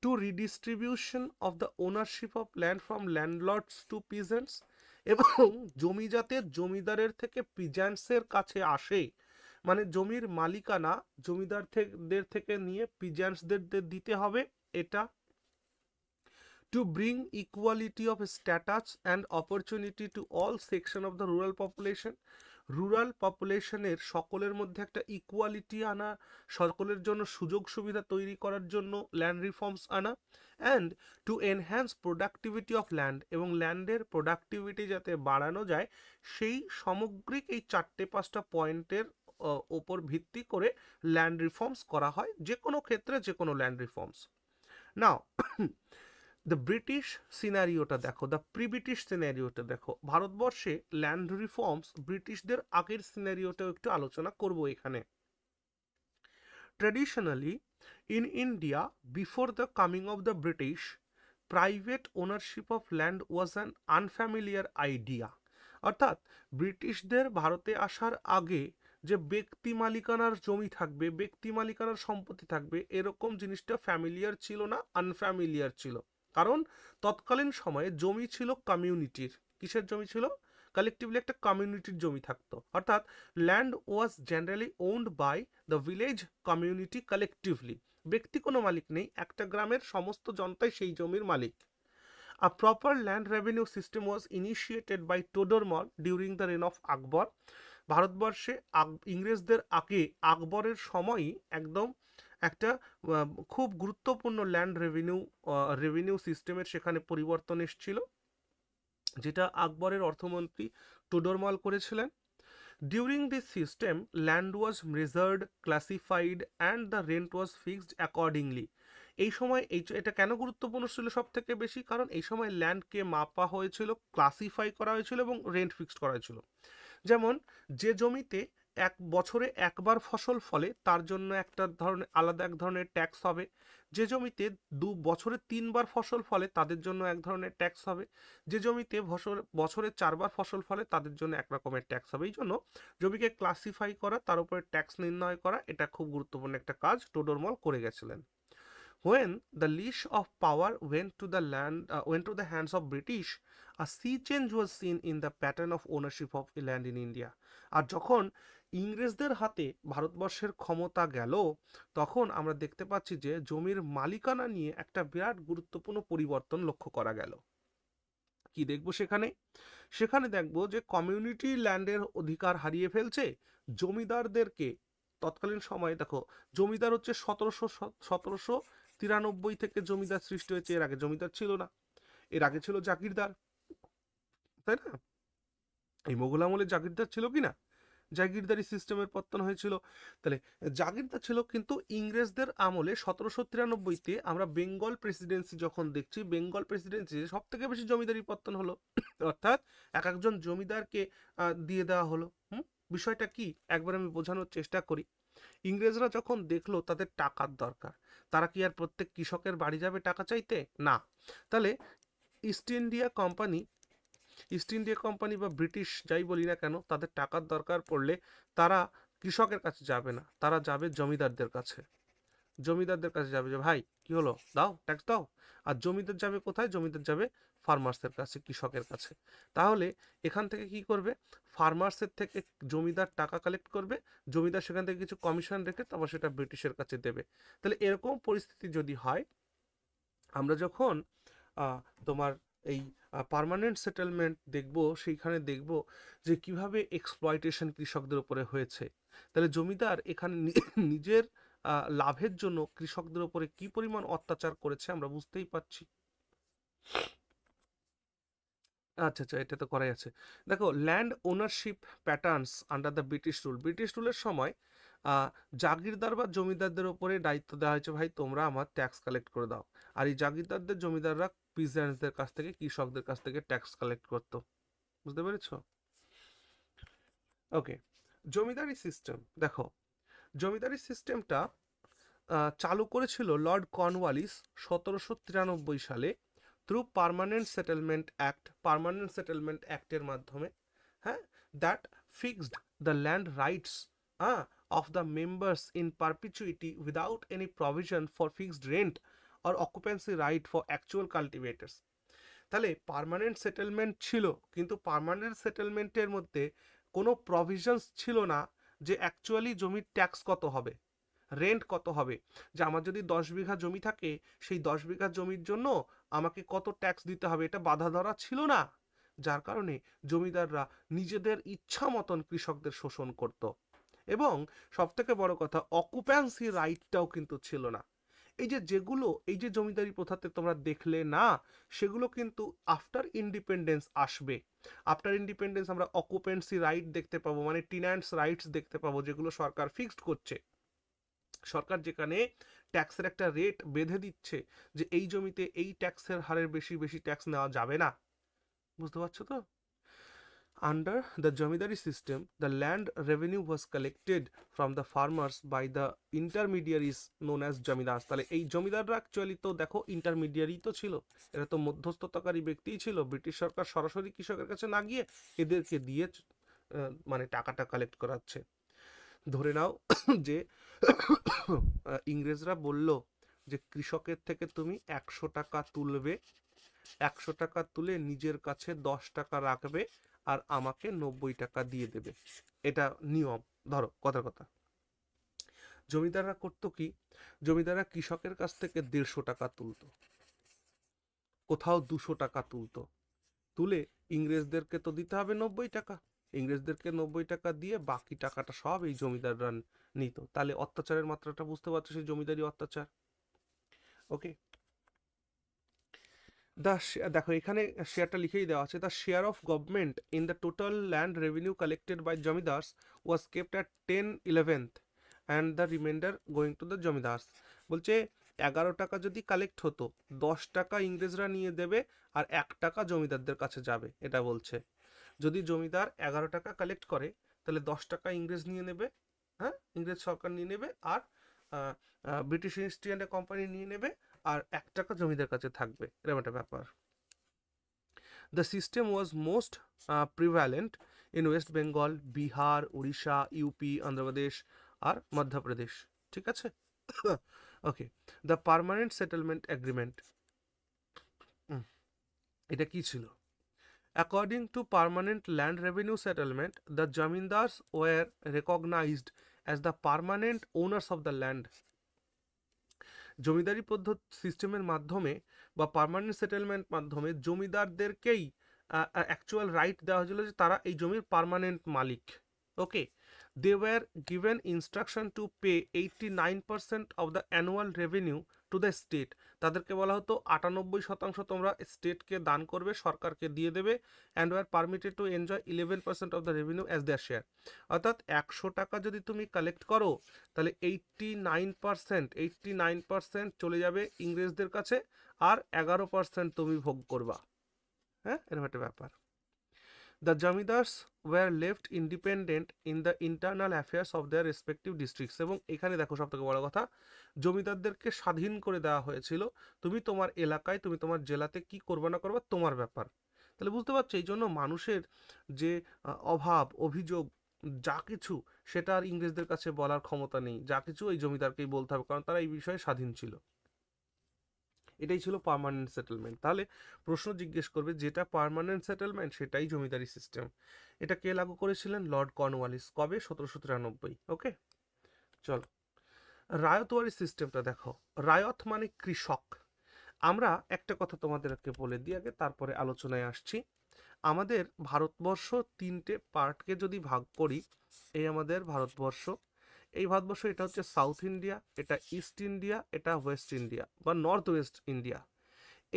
A: to redistribution of the ownership of land from landlords to peasants এবং জমিজাতের জমিদারের থেকে পিজেন্টসের কাছে আসে মানে জমির মালিকানা জমিদারদের থেকে নিয়ে পিজেন্টসদের দিতে হবে এটা to bring equality of status and opportunity to all section of the rural population rural পপুলেশনের সকলের মধ্যে একটা ইকুয়ালিটি আনা সকলের জন্য সুযোগ সুবিধা তৈরি করার জন্য ল্যান্ড রিফর্মস আনা and to enhance productivity of land এবং ল্যান্ডের প্রোডাক্টিভিটি যাতে বাড়ানো যায় সেই সামগ্রিক এই চারটে পাঁচটা পয়েন্টের ওপর ভিত্তি করে ল্যান্ড রিফর্মস করা হয় যে কোনো ক্ষেত্রে যে কোনো land reforms now the British সিনারিওটা দেখো দ্য প্রি ব্রিটিশ সিনারিওটা দেখো ভারতবর্ষে ল্যান্ড রিফর্মস ব্রিটিশদের আগের সিনারিওটাও একটু আলোচনা করব এখানে traditionally in India before the coming of the British private ownership of land was an unfamiliar idea অর্থাৎ ব্রিটিশদের ভারতে আসার আগে যে ব্যক্তি মালিকানার জমি থাকবে ব্যক্তি মালিকানার সম্পত্তি থাকবে এরকম জিনিসটা ফ্যামিলিয়ার ছিল না আনফ্যামিলিয়ার ছিল কারণ তৎকালীন সময়ে জমি ছিল কমিউনিটির কিসের জমি ছিল কালেকটিভলি একটা কমিউনিটির জমি থাকতো অর্থাৎ land was generally owned by the village community collectively ব্যক্তি কোনো মালিক নেই একটা গ্রামের সমস্ত জনতাই সেই জমির মালিক proper land revenue system was initiated by by Mal during the reign of Akbar ভারতবর্ষে ইংরেজদের আগে আকবরের সময়ই একদম একটা খুব গুরুত্বপূর্ণ ল্যান্ড রেভিনিউ রেভিনিউ সিস্টেমের সেখানে পরিবর্তন এসেছিল যেটা আকবরের অর্থমন্ত্রী টোডরমাল করেছিলেন during this system land was measured classified and the rent was fixed accordingly এই সময় এই এটা কেন গুরুত্বপূর্ণ ছিল সব থেকে বেশি কারণ এই সময় ল্যান্ডকে মাপা হয়েছিল ক্লাসিফাই করা হয়েছিল এবং রেন্ট ফিক্সড করা হয়েছিল যেমন যে জমিতে এক বছরে একবার ফসল ফলে তার জন্য একটা ধরনের আলাদা এক ধরনের ট্যাক্স হবে যে জমিতে দু বছরে তিনবার ফসল ফলে তাদের জন্য এক ধরনের ট্যাক্স হবে যে জমিতে ফসল বছরে চারবার ফসল ফলে তাদের জন্য এক রকমের ট্যাক্স হবে এই জন্য জমিকে ক্লাসিফাই করা তার উপরে ট্যাক্স নির্ণয় করা এটা খুব গুরুত্বপূর্ণ একটা কাজ টোডরমল করে গেছিলেন when the leash of power went to the land uh, went to the hands of british a sea change was seen in the pattern of ownership of land in india আর যখন ইংরেজদের হাতে ভারতবর্ষের ক্ষমতা গেল তখন আমরা দেখতে পাচ্ছি যে জমির মালিকানা নিয়ে একটা বিরাট গুরুত্বপূর্ণ পরিবর্তন লক্ষ্য করা গেল কি দেখব সেখানে সেখানে দেখব যে কমিউনিটি ল্যান্ডের অধিকার হারিয়ে ফেলছে জমিদারদেরকে তৎকালীন সময়ে দেখো জমিদার হচ্ছে সতেরোশো সতেরোশো তিরানব্বই থেকে জমিদার সৃষ্টি হয়েছে এর আগে জমিদার ছিল না এর আগে ছিল জাকিরদার তাই না এই মোগল আমলে জাকিরদার ছিল কি না জাগিরদারি সিস্টেমের পত্তন হয়েছিল তাহলে জাগিরদার ছিল কিন্তু ইংরেজদের আমলে সতেরোশো তিরানব্বইতে আমরা বেঙ্গল প্রেসিডেন্সি যখন দেখছি বেঙ্গল প্রেসিডেন্সি সব থেকে বেশি জমিদারি পত্তন হলো [coughs] অর্থাৎ এক একজন জমিদারকে দিয়ে দেওয়া হলো হুম বিষয়টা কি একবার আমি বোঝানোর চেষ্টা করি ইংরেজরা যখন দেখলো তাদের টাকার দরকার তারা কি আর প্রত্যেক কৃষকের বাড়ি যাবে টাকা চাইতে না তাহলে East India Company East India Company বা ব্রিটিশ যাই বলি না কেন তাদের টাকার দরকার পড়লে তারা কৃষকের কাছে যাবে না তারা যাবে জমিদারদের কাছে জমিদারদের কাছে যাবে যে ভাই কি হলো দাও ট্যাক্স দাও আর জমিদার যাবে কোথায় জমিদার যাবে ফার্মার্সের কাছে কৃষকের কাছে তাহলে এখান থেকে কি করবে ফার্মার্সের থেকে জমিদার টাকা কালেক্ট করবে জমিদার সেখান থেকে কিছু কমিশন রেখে তারপর সেটা ব্রিটিশের কাছে দেবে তাহলে এরকম পরিস্থিতি যদি হয় আমরা যখন তোমার এই পারমানেন্ট সেটেলমেন্ট দেখব সেইখানে দেখব যে কিভাবে এক্সপ্লয়টেশন কৃষকদের উপরে হয়েছে তাহলে জমিদার এখানে [coughs] নিজের লাভের জন্য কৃষকদের উপরে কি পরিমাণ অত্যাচার করেছে আমরা বুঝতেই পারছি আচ্ছা আচ্ছা এটা তো করাই আছে দেখো land ownership patterns under the British rule British রুলের সময় জাগিরদার বা জমিদারদের ওপরে দায়িত্ব দেওয়া হয়েছে ভাই তোমরা আমার ট্যাক্স কালেক্ট করে দাও আর এই জাগিরদারদের জমিদাররা পিজেন্টসদের কাছ থেকে কৃষকদের কাছ থেকে ট্যাক্স কালেক্ট করতো বুঝতে পেরেছ ওকে জমিদারি সিস্টেম দেখো জমিদারি সিস্টেমটা চালু করেছিল লর্ড কর্নওয়ালিস সতেরোশো তিরানব্বই সালে through permanent settlement act permanent settlement অ্যাক্টের মাধ্যমে হ্যাঁ that fixed the land rights হ্যাঁ of the members in perpetuity without any provision for fixed rent or occupancy right for actual cultivators তাহলে পারমানেন্ট সেটেলমেন্ট ছিল কিন্তু পারমানেন্ট সেটেলমেন্টের মধ্যে কোনো প্রভিশনস ছিল না যে অ্যাকচুয়ালি জমির ট্যাক্স কত হবে রেন্ট কত হবে যে আমার যদি দশ বিঘা জমি থাকে সেই দশ বিঘা জমির জন্য আমাকে কত ট্যাক্স দিতে হবে এটা বাধা ধরা ছিল না যার কারণে জমিদাররা নিজেদের ইচ্ছা মতন কৃষকদের শোষণ করত এবং সবথেকে বড় কথা অকুপ্যান্সি রাইটটাও কিন্তু ছিল না এই যে যেগুলো এই যে জমিদারি প্রথাতে তোমরা দেখলে না সেগুলো কিন্তু আফটার ইন্ডিপেন্ডেন্স আসবে আফটার ইন্ডিপেন্ডেন্স আমরা অকুপেন্সি রাইট দেখতে পাবো মানে টিন্যান্টস রাইটস দেখতে পাবো যেগুলো সরকার ফিক্সড করছে সরকার যেখানে ট্যাক্সের একটা রেট বেঁধে দিচ্ছে যে এই জমিতে এই ট্যাক্সের হারের বেশি বেশি ট্যাক্স নেওয়া যাবে না বুঝতে পারছো তো under the zamindari system the land revenue was collected from the farmers by the intermediaries known as zamindar তাহলে এই জমিদাররা অ্যাকচুয়ালি তো দেখো ইন্টারমিডিয়ারি তো ছিল এরা তো মধ্যস্থতাকারী ব্যক্তিই ছিল ব্রিটিশ সরকার সরাসরি কৃষকের কাছে না গিয়ে এদেরকে দিয়ে মানে টাকাটা কালেক্ট করাচ্ছে ধরে নাও যে [coughs] ইংরেজরা বলল যে কৃষকের থেকে তুমি একশো টাকা তুলবে একশো টাকা তুলে নিজের কাছে দশ টাকা রাখবে আর আমাকে নব্বই টাকা দিয়ে দেবে এটা নিয়ম ধরো কথার কথা জমিদাররা করতো কি জমিদাররা কৃষকের কাছ থেকে দেড়শো টাকা তুলতো কোথাও দুশো টাকা তুলতো তুলে ইংরেজদেরকে তো দিতে হবে নব্বই টাকা ইংরেজদেরকে নব্বই টাকা দিয়ে বাকি টাকাটা সব এই জমিদাররা নিত তাহলে অত্যাচারের মাত্রাটা বুঝতে পারছো সেই জমিদারি অত্যাচার ওকে দা দেখো এখানে শেয়ারটা লিখেই দেওয়া আছে the share of government in the total land revenue collected by zamindars was kept at ten eleventh and the remainder going to the zamindars বলছে এগারো টাকা যদি কালেক্ট হতো দশ টাকা ইংরেজরা নিয়ে দেবে আর এক টাকা জমিদারদের কাছে যাবে এটা বলছে যদি জমিদার এগারো টাকা কালেক্ট করে তাহলে দশ টাকা ইংরেজ নিয়ে নেবে হ্যাঁ ইংরেজ সরকার নিয়ে নেবে আর ব্রিটিশ ইস্ট কোম্পানি নিয়ে নেবে আর এক টাকা জমিদার কাছে থাকবে এরকম একটা ব্যাপার the system was most prevalent in west Bengal Bihar Orissa UP Andhra Pradesh আর মধ্যপ্রদেশ ঠিক আছে okay the permanent settlement agreement এটা কি ছিল according to permanent land revenue settlement the Jamindars were recognized as the permanent owners of the land জমিদারি পদ্ধতি সিস্টেমের মাধ্যমে বা পার্মানেন্ট সেটেলমেন্ট মাধ্যমে জমিদারদেরকেই অ্যাকচুয়াল রাইট দেওয়া হয়েছিল যে তারা এই জমির পারমানেন্ট মালিক okay they were given instruction to pay eighty nine percent of the annual revenue to the state তাদেরকে বলা হতো আটানব্বই শতাংশ তোমরা স্টেটকে দান করবে সরকারকে দিয়ে দেবে and were permitted to enjoy eleven percent of the revenue as their share অর্থাৎ একশো টাকা যদি তুমি কালেক্ট করো তাহলে eighty nine percent eighty nine percent চলে যাবে ইংরেজদের কাছে আর এগারো পার্সেন্ট তুমি ভোগ করবা হ্যাঁ এরকম একটা ব্যাপার The zamindars were left independent in the internal affairs of their respective districts এবং এখানে দেখো সব থেকে বড় কথা জমিদারদেরকে স্বাধীন করে দেওয়া হয়েছিল তুমি তোমার এলাকায় তুমি তোমার জেলাতে কি করবে না করবে তোমার ব্যাপার তাহলে বুঝতে পারছো এই জন্য মানুষের যে অভাব অভিযোগ যা কিছু সেটা আর ইংরেজদের কাছে বলার ক্ষমতা নেই যা কিছু ওই জমিদারকেই বলতে হবে কারণ তারা এই বিষয়ে স্বাধীন ছিল এটাই ছিল পারমানেন্ট সেটেলমেন্ট তাহলে প্রশ্ন জিজ্ঞেস করবে যেটা পারমানেন্ট সেটেলমেন্ট সেটাই জমিদারি সিস্টেম এটা কে লাগু করেছিলেন লর্ড কর্নওয়ালিস কবে সতেরোশো তিরানব্বই ওকে চলো রায়তওয়ারি সিস্টেমটা দেখো রায়ত মানে কৃষক আমরা একটা কথা তোমাদেরকে বলে দিই আগে তারপরে আলোচনায় আসছি আমাদের ভারতবর্ষ তিনটে পার্টকে যদি ভাগ করি এই আমাদের ভারতবর্ষ এই ভারতবর্ষ এটা হচ্ছে সাউথ ইন্ডিয়া এটা ইস্ট ইন্ডিয়া এটা ওয়েস্ট ইন্ডিয়া বা নর্থ ওয়েস্ট ইন্ডিয়া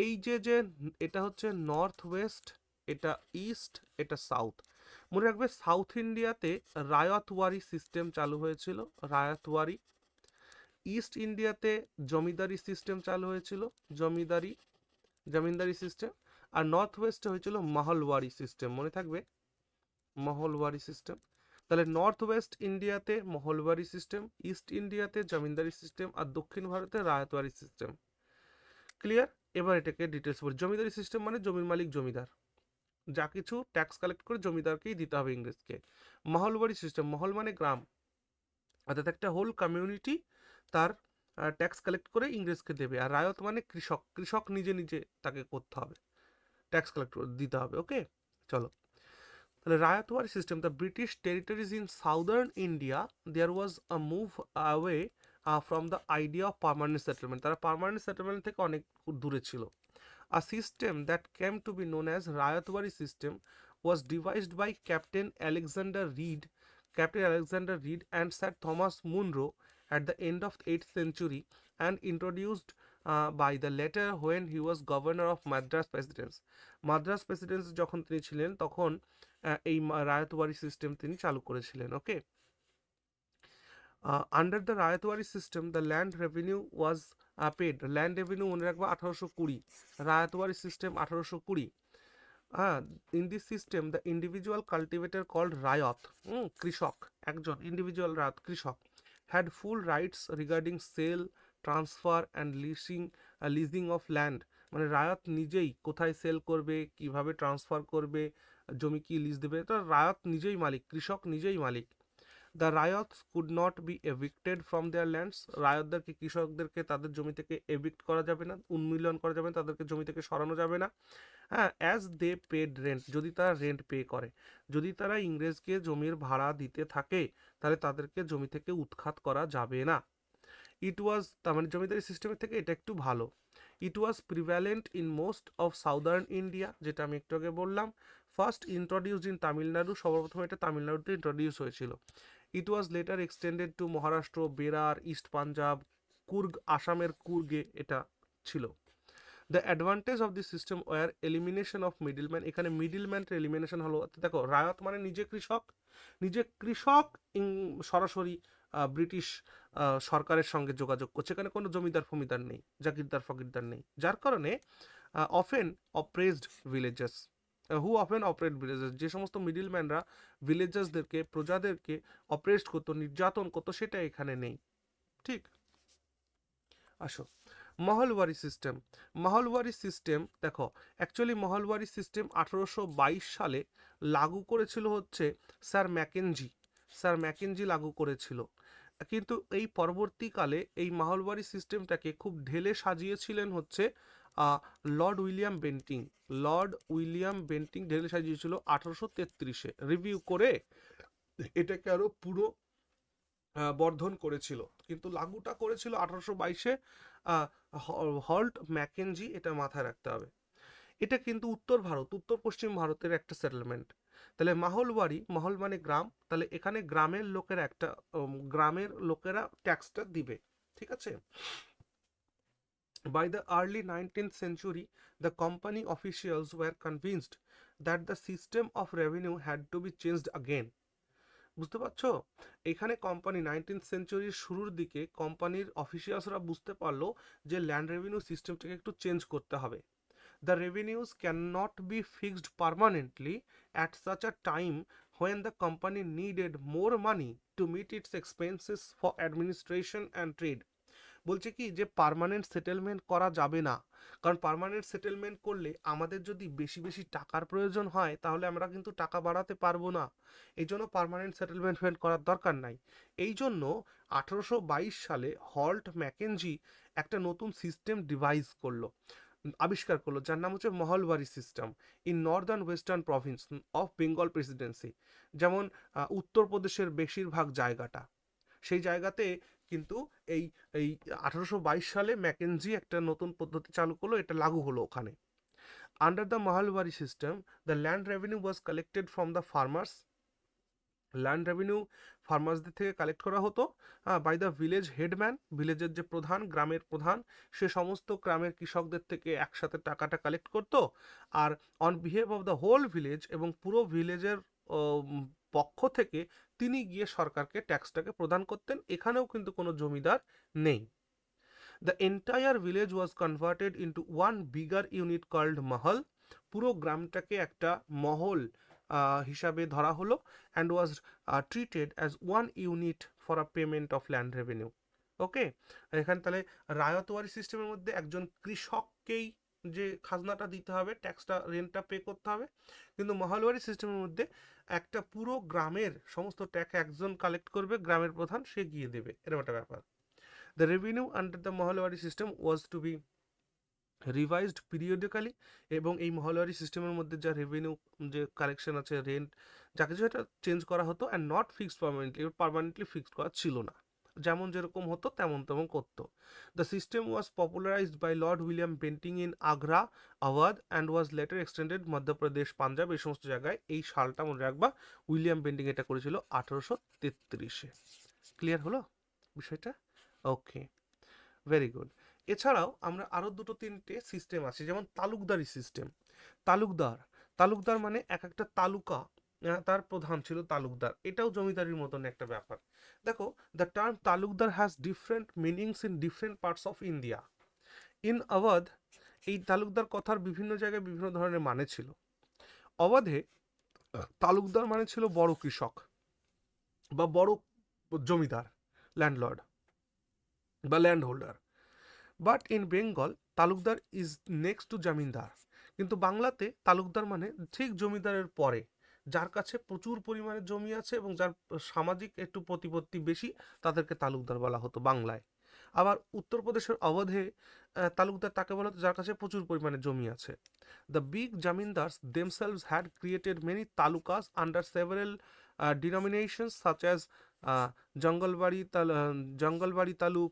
A: এই যে যে এটা হচ্ছে নর্থ ওয়েস্ট এটা ইস্ট এটা সাউথ মনে রাখবে সাউথ ইন্ডিয়াতে রায়াতওয়ারি সিস্টেম চালু হয়েছিল রায়াতওয়ারি ইস্ট ইন্ডিয়াতে জমিদারি সিস্টেম চালু হয়েছিল জমিদারি জমিদারি সিস্টেম আর নর্থ ওয়েস্টে হয়েছিল মহলওয়ারি সিস্টেম মনে থাকবে মহলওয়ারি সিস্টেম তাহলে নর্থ ওয়েস্ট ইন্ডিয়াতে মহলবারি সিস্টেম ইস্ট ইন্ডিয়াতে জমিদারি সিস্টেম আর দক্ষিণ ভারতে রায়তওয়ারি সিস্টেম ক্লিয়ার এবার এটাকে ডিটেলস বলি জমিদারি সিস্টেম মানে জমির মালিক জমিদার যা কিছু ট্যাক্স কালেক্ট করে জমিদারকেই দিতে হবে ইংরেজকে মহলবাড়ি সিস্টেম মহল মানে গ্রাম অর্থাৎ একটা হোল কমিউনিটি তার ট্যাক্স কালেক্ট করে ইংরেজকে দেবে আর রায়ত মানে কৃষক কৃষক নিজে নিজে তাকে করতে হবে ট্যাক্স কালেক্ট দিতে হবে ওকে চলো তাহলে Ryotwari system the British territories in southern India there was a move away from the idea of permanent settlement তারা পারমানেন্ট সেটেলমেন্ট থেকে অনেক দূরে ছিল a system that came to be known as Ryotwari system was devised by captain Alexander Read captain Alexander Read and sir Thomas Munro at the end of eight century and introduced by the latter when he was governor of Madras precedence Madras presidency যখন তিনি ছিলেন তখন এই রায়তওয়ারি সিস্টেম তিনি চালু করেছিলেন okay under the Ryotwari system the land revenue was paid land revenue মনে রাখবো আঠারোশো কুড়ি রায়তওয়ারি সিস্টেম আঠারোশো কুড়ি হ্যাঁ in this system the individual cultivator called ryot কৃষক একজন ইন্ডিভিজুয়াল রায়ত কৃষক had full rights regarding sale transfer and leasing leasing of land মানে রায়ত নিজেই কোথায় সেল করবে কিভাবে ট্রান্সফার করবে জমি কি লিজ দেবে তো রায়ত নিজেই মালিক কৃষক নিজেই মালিক the ryots could not be evicted from their lands রায়তদেরকে কৃষকদেরকে তাদের জমি থেকে এভিক্ট করা যাবে না উন্মিলন করা যাবে না তাদেরকে জমি থেকে সরানো যাবে না হ্যাঁ অ্যাজ দে পেড রেন্ট যদি তারা রেন্ট পে করে যদি তারা ইংরেজকে জমির ভাড়া দিতে থাকে তাহলে তাদেরকে জমি থেকে উৎখাত করা যাবে না ইট ওয়াজ তার মানে জমিদারি সিস্টেমের থেকে এটা একটু ভালো it was prevalent in most of southern India যেটা আমি একটু আগে বললাম ফার্স্ট ইন্ট্রোডিউস ইন তামিলনাড়ু সর্বপ্রথম এটা তামিলনাড়ুতে ইন্ট্রোডিউস হয়েছিল it was later extended to Maharashtra Berar East Punjab Coorg আসামের কুর্গে এটা ছিল the advantage of this system were elimination of middleman এখানে মিডিলম্যানের এলিমিনেশন হলো দেখো রায়ত মানে নিজে কৃষক নিজে কৃষক সরাসরি ব্রিটিশ সরকারের সঙ্গে যোগাযোগ করছে এখানে কোনো জমিদার ফমিদার নেই জাকিরদার ফকিরদার নেই যার কারণে often oppressed villages who often operate villagers যে সমস্ত মিডিলম্যানরা ভিলেজার্সদেরকে প্রজাদেরকে অপারেস্ট করতো নির্যাতন করতো সেটা এখানে নেই ঠিক আসো মহলওয়ারি সিস্টেম মহলওয়ারি সিস্টেম দেখো অ্যাকচুয়ালি মহলওয়ারি সিস্টেম আঠারোশো সালে লাগু করেছিল হচ্ছে স্যার ম্যাকেনজি স্যার ম্যাকেনজি লাগু করেছিল কিন্তু এই পরবর্তীকালে এই মহলওয়ারি সিস্টেমটাকে খুব ঢেলে সাজিয়েছিলেন হচ্ছে Lord William Bentinck Lord William Bentinck ঢেলে সাজিয়েছিল আঠারোশো তেত্রিশে রিভিউ করে এটাকে আরও পুরো বর্ধন করেছিল কিন্তু লাগুটা করেছিল আঠারোশো বাইশে হল্ট ম্যাকেনজি এটা মাথায় রাখতে হবে এটা কিন্তু উত্তর ভারত উত্তর পশ্চিম ভারতের একটা সেটেলমেন্ট তাহলে মাহলবাড়ি মাহল মানে গ্রাম তাহলে এখানে গ্রামের লোকেরা একটা গ্রামের লোকেরা ট্যাক্সটা দিবে ঠিক আছে By the early 19th century, the company officials were convinced that the system of revenue had to be changed again. বুঝতে পারছো এখানে কোম্পানি নাইনটিন সেঞ্চুরির শুরুর দিকে কোম্পানির অফিসিয়ালসরা বুঝতে পারলো যে ল্যান্ড রেভিনিউ সিস্টেমটাকে একটু চেঞ্জ করতে হবে the revenues can not be fixed permanently at such a time when the company needed more money to meet its expenses for administration and trade বলছে কি যে পারমানেন্ট সেটেলমেন্ট করা যাবে না কারণ পারমানেন্ট সেটেলমেন্ট করলে আমাদের যদি বেশি বেশি টাকার প্রয়োজন হয় তাহলে আমরা কিন্তু টাকা বাড়াতে পারবো না এই জন্য পারমানেন্ট সেটেলমেন্ট করার দরকার নাই এই জন্য আঠারোশো সালে হল্ট ম্যাকেনজি একটা নতুন সিস্টেম ডিভাইস করলো আবিষ্কার করলো যার নাম হচ্ছে Mahalwari system in northern western province of Bengal presidency যেমন উত্তরপ্রদেশের বেশিরভাগ জায়গাটা সেই জায়গাতে কিন্তু এই এই আঠারোশো সালে ম্যাকেনজি একটা নতুন পদ্ধতি চালু করলো এটা লাগু হলো ওখানে under the Mahalwari system the land revenue was collected from the farmers land revenue ফার্মার্সদের থেকে কালেক্ট করা হতো বাই দ্য ভিলেজ হেডম্যান ভিলেজের যে প্রধান গ্রামের প্রধান সে সমস্ত গ্রামের কৃষকদের থেকে একসাথে টাকাটা কালেক্ট করত আর on behalf of the whole village এবং পুরো ভিলেজের পক্ষ থেকে তিনি গিয়ে সরকারকে ট্যাক্সটাকে প্রদান করতেন এখানেও কিন্তু কোনো জমিদার নেই the entire village was converted into one bigger unit called mahal পুরো গ্রামটাকে একটা মহল হিসাবে ধরা হলো and was treated as one unit for a payment of land revenue okay এখানে তাহলে রায়তওয়ারি সিস্টেমের মধ্যে একজন কৃষককেই যে খাজনাটা দিতে হবে ট্যাক্সটা রেন্টটা পে করতে হবে কিন্তু মহালবাড়ি সিস্টেমের মধ্যে একটা পুরো গ্রামের সমস্ত ট্যাক্স একজন কালেক্ট করবে গ্রামের প্রধান সে গিয়ে দেবে এরকম একটা ব্যাপার the revenue under the Mahalwari system was to be revised periodically এবং এই মহালয়ারি সিস্টেমের মধ্যে যা রেভিনিউ যে কালেকশন আছে রেন্ট যা কিছু এটা চেঞ্জ করা হতো and not fixed permanently permanently fixed করা ছিল না যেমন যেরকম হতো তেমন তেমন করতো the system was popularized by lord William Bentinck in Agra Awadh and was later extended Madhya Pradesh Punjab এই সমস্ত জায়গায় এই সালটা মনে রাখবা উইলিয়াম পেন্টিং এটা করেছিল আঠারোশো তেত্রিশে ক্লিয়ার হলো বিষয়টা ওকে ভেরি গুড এছাড়াও আমরা আরও দুটো তিনটে সিস্টেম আছে যেমন তালুকদারি সিস্টেম তালুকদার তালুকদার মানে এক একটা তালুকা তার প্রধান ছিল তালুকদার এটাও জমিদারির মতন একটা ব্যাপার দেখো the term talukdar has different meanings in different parts of India in Awadh এই তালুকদার কথার বিভিন্ন জায়গায় বিভিন্ন ধরনের মানে ছিল অবাধে তালুকদার মানে ছিল বড় কৃষক বা বড় জমিদার ল্যান্ডলর্ড বা land holder but in Bengal talukdar is next to zamindar কিন্তু বাংলাতে তালুকদার মানে ঠিক জমিদারের পরে যার কাছে প্রচুর পরিমাণে জমি আছে এবং যার সামাজিক একটু প্রতিপত্তি বেশি তাদেরকে তালুকদার বলা হতো বাংলায় আবার উত্তরপ্রদেশের অবধে তালুকদার তাকে বলা হতো যার কাছে প্রচুর পরিমাণে জমি আছে the big zamindars themselves had created many talukas under several denomination such as Jangalbari taluk Jangalbari taluk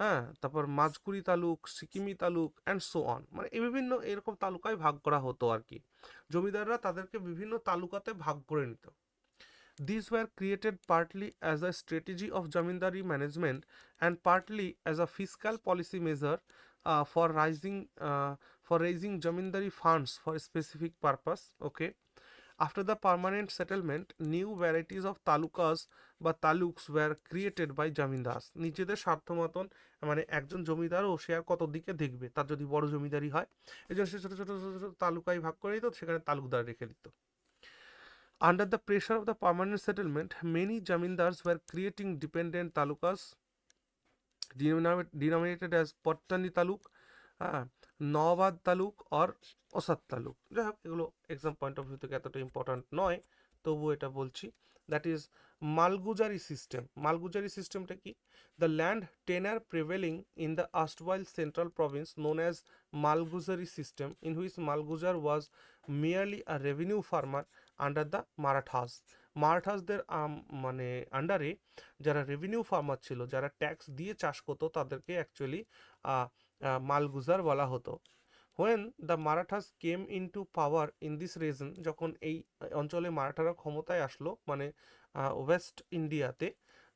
A: হ্যাঁ তারপর Majhkuri taluk Sikimi taluk and so on মানে এই বিভিন্ন এরকম তালুকায় ভাগ করা হতো আর কি জমিদাররা তাদেরকে বিভিন্ন তালুকাতে ভাগ করে নিত this were created partly as a strategy of zamindari management and partly as a fiscal policy measure for rising for raising zamindari funds for specific purpose okay After the permanent settlement, new varieties of talukas বা taluks were created by zamindars নিজেদের স্বার্থ মতন মানে একজন জমিদার ও সে আর কত দিকে দেখবে তার যদি বড় জমিদারি হয় এই জন্য সে ছোটো ছোটো ছোটো ছোটো তালুকায় ভাগ করে দিত সেখানে তালুকদার রেখে দিত Under the pressure of the permanent settlement, many jamindars were creating dependent talukas denominated as Pattani Taluk, uh, Nowabad taluk or Osad taluk যাই হোক এগুলো এক্সাম পয়েন্ট অফ ভিউ থেকে এতটা ইম্পর্ট্যান্ট নয় তবুও এটা বলছি that is Malguzari system Malguzari সিস্টেমটা কি the land tenure prevailing in the erstwhile Central Province known as Malguzari system in which Malguzar was merely a revenue farmer under the Marathas মারাঠাসদের মানে আন্ডারে যারা রেভিনিউ ফার্মার ছিল যারা ট্যাক্স দিয়ে চাষ করতো তাদেরকে অ্যাকচুয়ালি মালগুজার বলা হতো when the Marathas came into power in this region যখন এই অঞ্চলে মারাঠারা ক্ষমতায় আসলো মানে ওয়েস্ট ইন্ডিয়াতে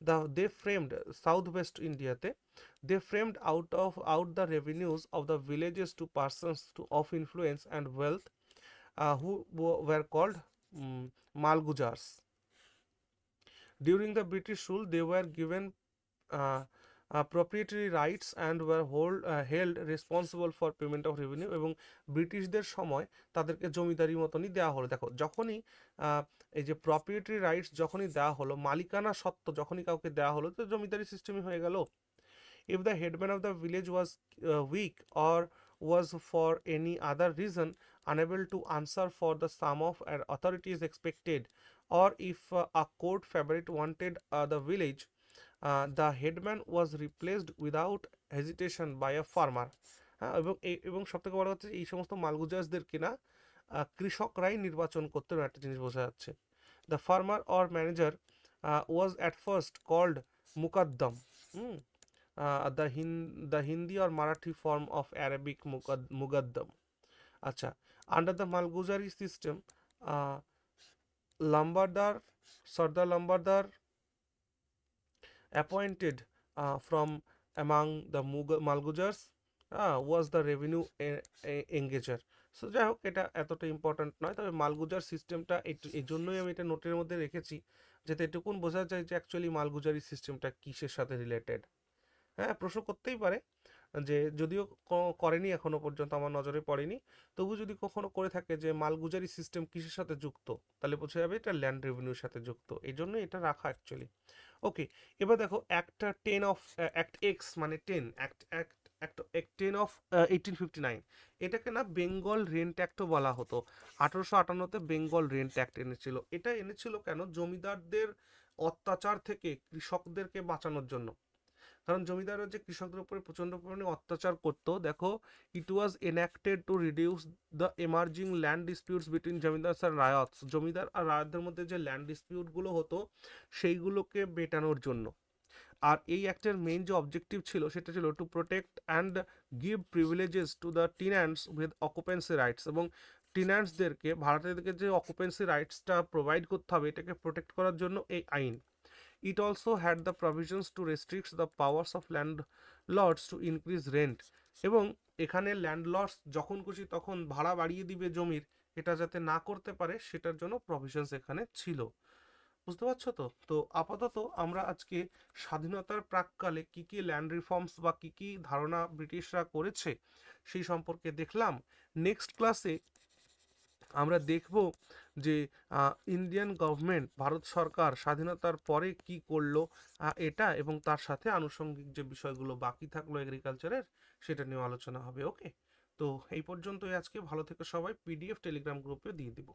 A: the they framed south west ইন্ডিয়াতে they framed out of out the revenues of the villages to persons to of influence and wealth who were called Malguzars during the British rule they were given proprietary rights and were hold held responsible for payment of revenue এবং ব্রিটিশদের সময় তাদেরকে জমিদারি মতনই দেওয়া হলো দেখো যখনই এই যে প্রপ্রিয়েটারি রাইটস যখনই দেওয়া হলো মালিকানা সত্ত্ব যখনই কাউকে দেওয়া হলো তো জমিদারি সিস্টেমই হয়ে গেল if the headman of the village was weak or was for any other reason unable to answer for the sum of an authority is expected or if a court court wanted the village the headman was replaced without hesitation by a farmer হ্যাঁ এবং এবং সব থেকে বড় হচ্ছে এই সমস্ত মালগুজাজদের কিনা কৃষকরাই নির্বাচন করতে একটা জিনিস বোঝা যাচ্ছে the farmer or manager was at first called Muqaddam whom the হিন the Hindi or Marathi form of Arabic Muqaddam আচ্ছা under the Malguzari system Lambardar sardar Lambardar appointed uh, from among the Malgujars was the revenue revenue e, e, engager so যাই হোক এটা এতটা ইম্পর্ট্যান্ট নয় তবে মালগুজার সিস্টেমটা এই জন্যই আমি এটা নোটের মধ্যে রেখেছি যাতে এটুকুন বোঝা যায় যে অ্যাকচুয়ালি মালগুজারি সিস্টেমটা কিসের সাথে রিলেটেড হ্যাঁ প্রশ্ন করতেই পারে যে যদিও করেনি এখনো পর্যন্ত আমার নজরে পড়েনি তবু যদি কখনো করে থাকে যে মালগুজারি সিস্টেম কিসের সাথে যুক্ত তাহলে বোঝা যাবে এটা ল্যান্ড রেভিনিউর সাথে যুক্ত এই জন্য এটা রাখা অ্যাকচুয়ালি ওকে এবার দেখো একটা টেন অফ অ্যাক্ট এক্স মানে ten act act ten of eighteen fifty nine এটাকে না বেঙ্গল রেন্ট অ্যাক্টও বলা হতো আঠারোশো আটান্নতে বেঙ্গল রেন্ট অ্যাক্ট এনেছিল এটা এনেছিল কেন জমিদারদের অত্যাচার থেকে কৃষকদেরকে বাঁচানোর জন্য কারণ জমিদাররা যে কৃষকদের উপরে প্রচণ্ড পরিমাণে অত্যাচার করত দেখো it was enacted to reduce the emerging land disputes between zamindar আর রায়তস জমিদার আর রায়তদের মধ্যে যে ল্যান্ড ডিসপিউটগুলো হতো সেইগুলোকে মেটানোর জন্য আর এই অ্যাক্টের মেইন যে অবজেক্টিভ ছিল সেটা ছিল to protect and give privileges to the tenants with occupancy rights এবং টিনার্সদেরকে ভারতীয়দেরকে যে অকুপেন্সি রাইটসটা প্রোভাইড করতে হবে এটাকে প্রোটেক্ট করার জন্য এই আইন It also had the provisions to restrict the powers of landlords to increase rent এবং এখানে ল্যান্ডলর্ডস যখন খুশি তখন ভাড়া বাড়িয়ে দিবে জমির এটা যাতে না করতে পারে সেটার জন্য প্রভিশনস এখানে ছিল বুঝতে পারছো তো তো আপাতত আমরা আজকে স্বাধীনতার প্রাককালে কি কি ল্যান্ড রিফর্মস বা কি কি ধারণা ব্রিটিশরা করেছে সেই সম্পর্কে দেখলাম নেক্সট ক্লাসে আমরা দেখব যে ইন্ডিয়ান গভর্নমেন্ট ভারত সরকার স্বাধীনতার পরে কি করলো এটা এবং তার সাথে আনুষঙ্গিক যে বিষয়গুলো বাকি থাকলো এগ্রিকালচারের সেটা নিয়ে আলোচনা হবে ওকে তো এই পর্যন্তই আজকে ভালো থেকে সবাই পিডিএফ টেলিগ্রাম গ্রুপে দিয়ে দেবো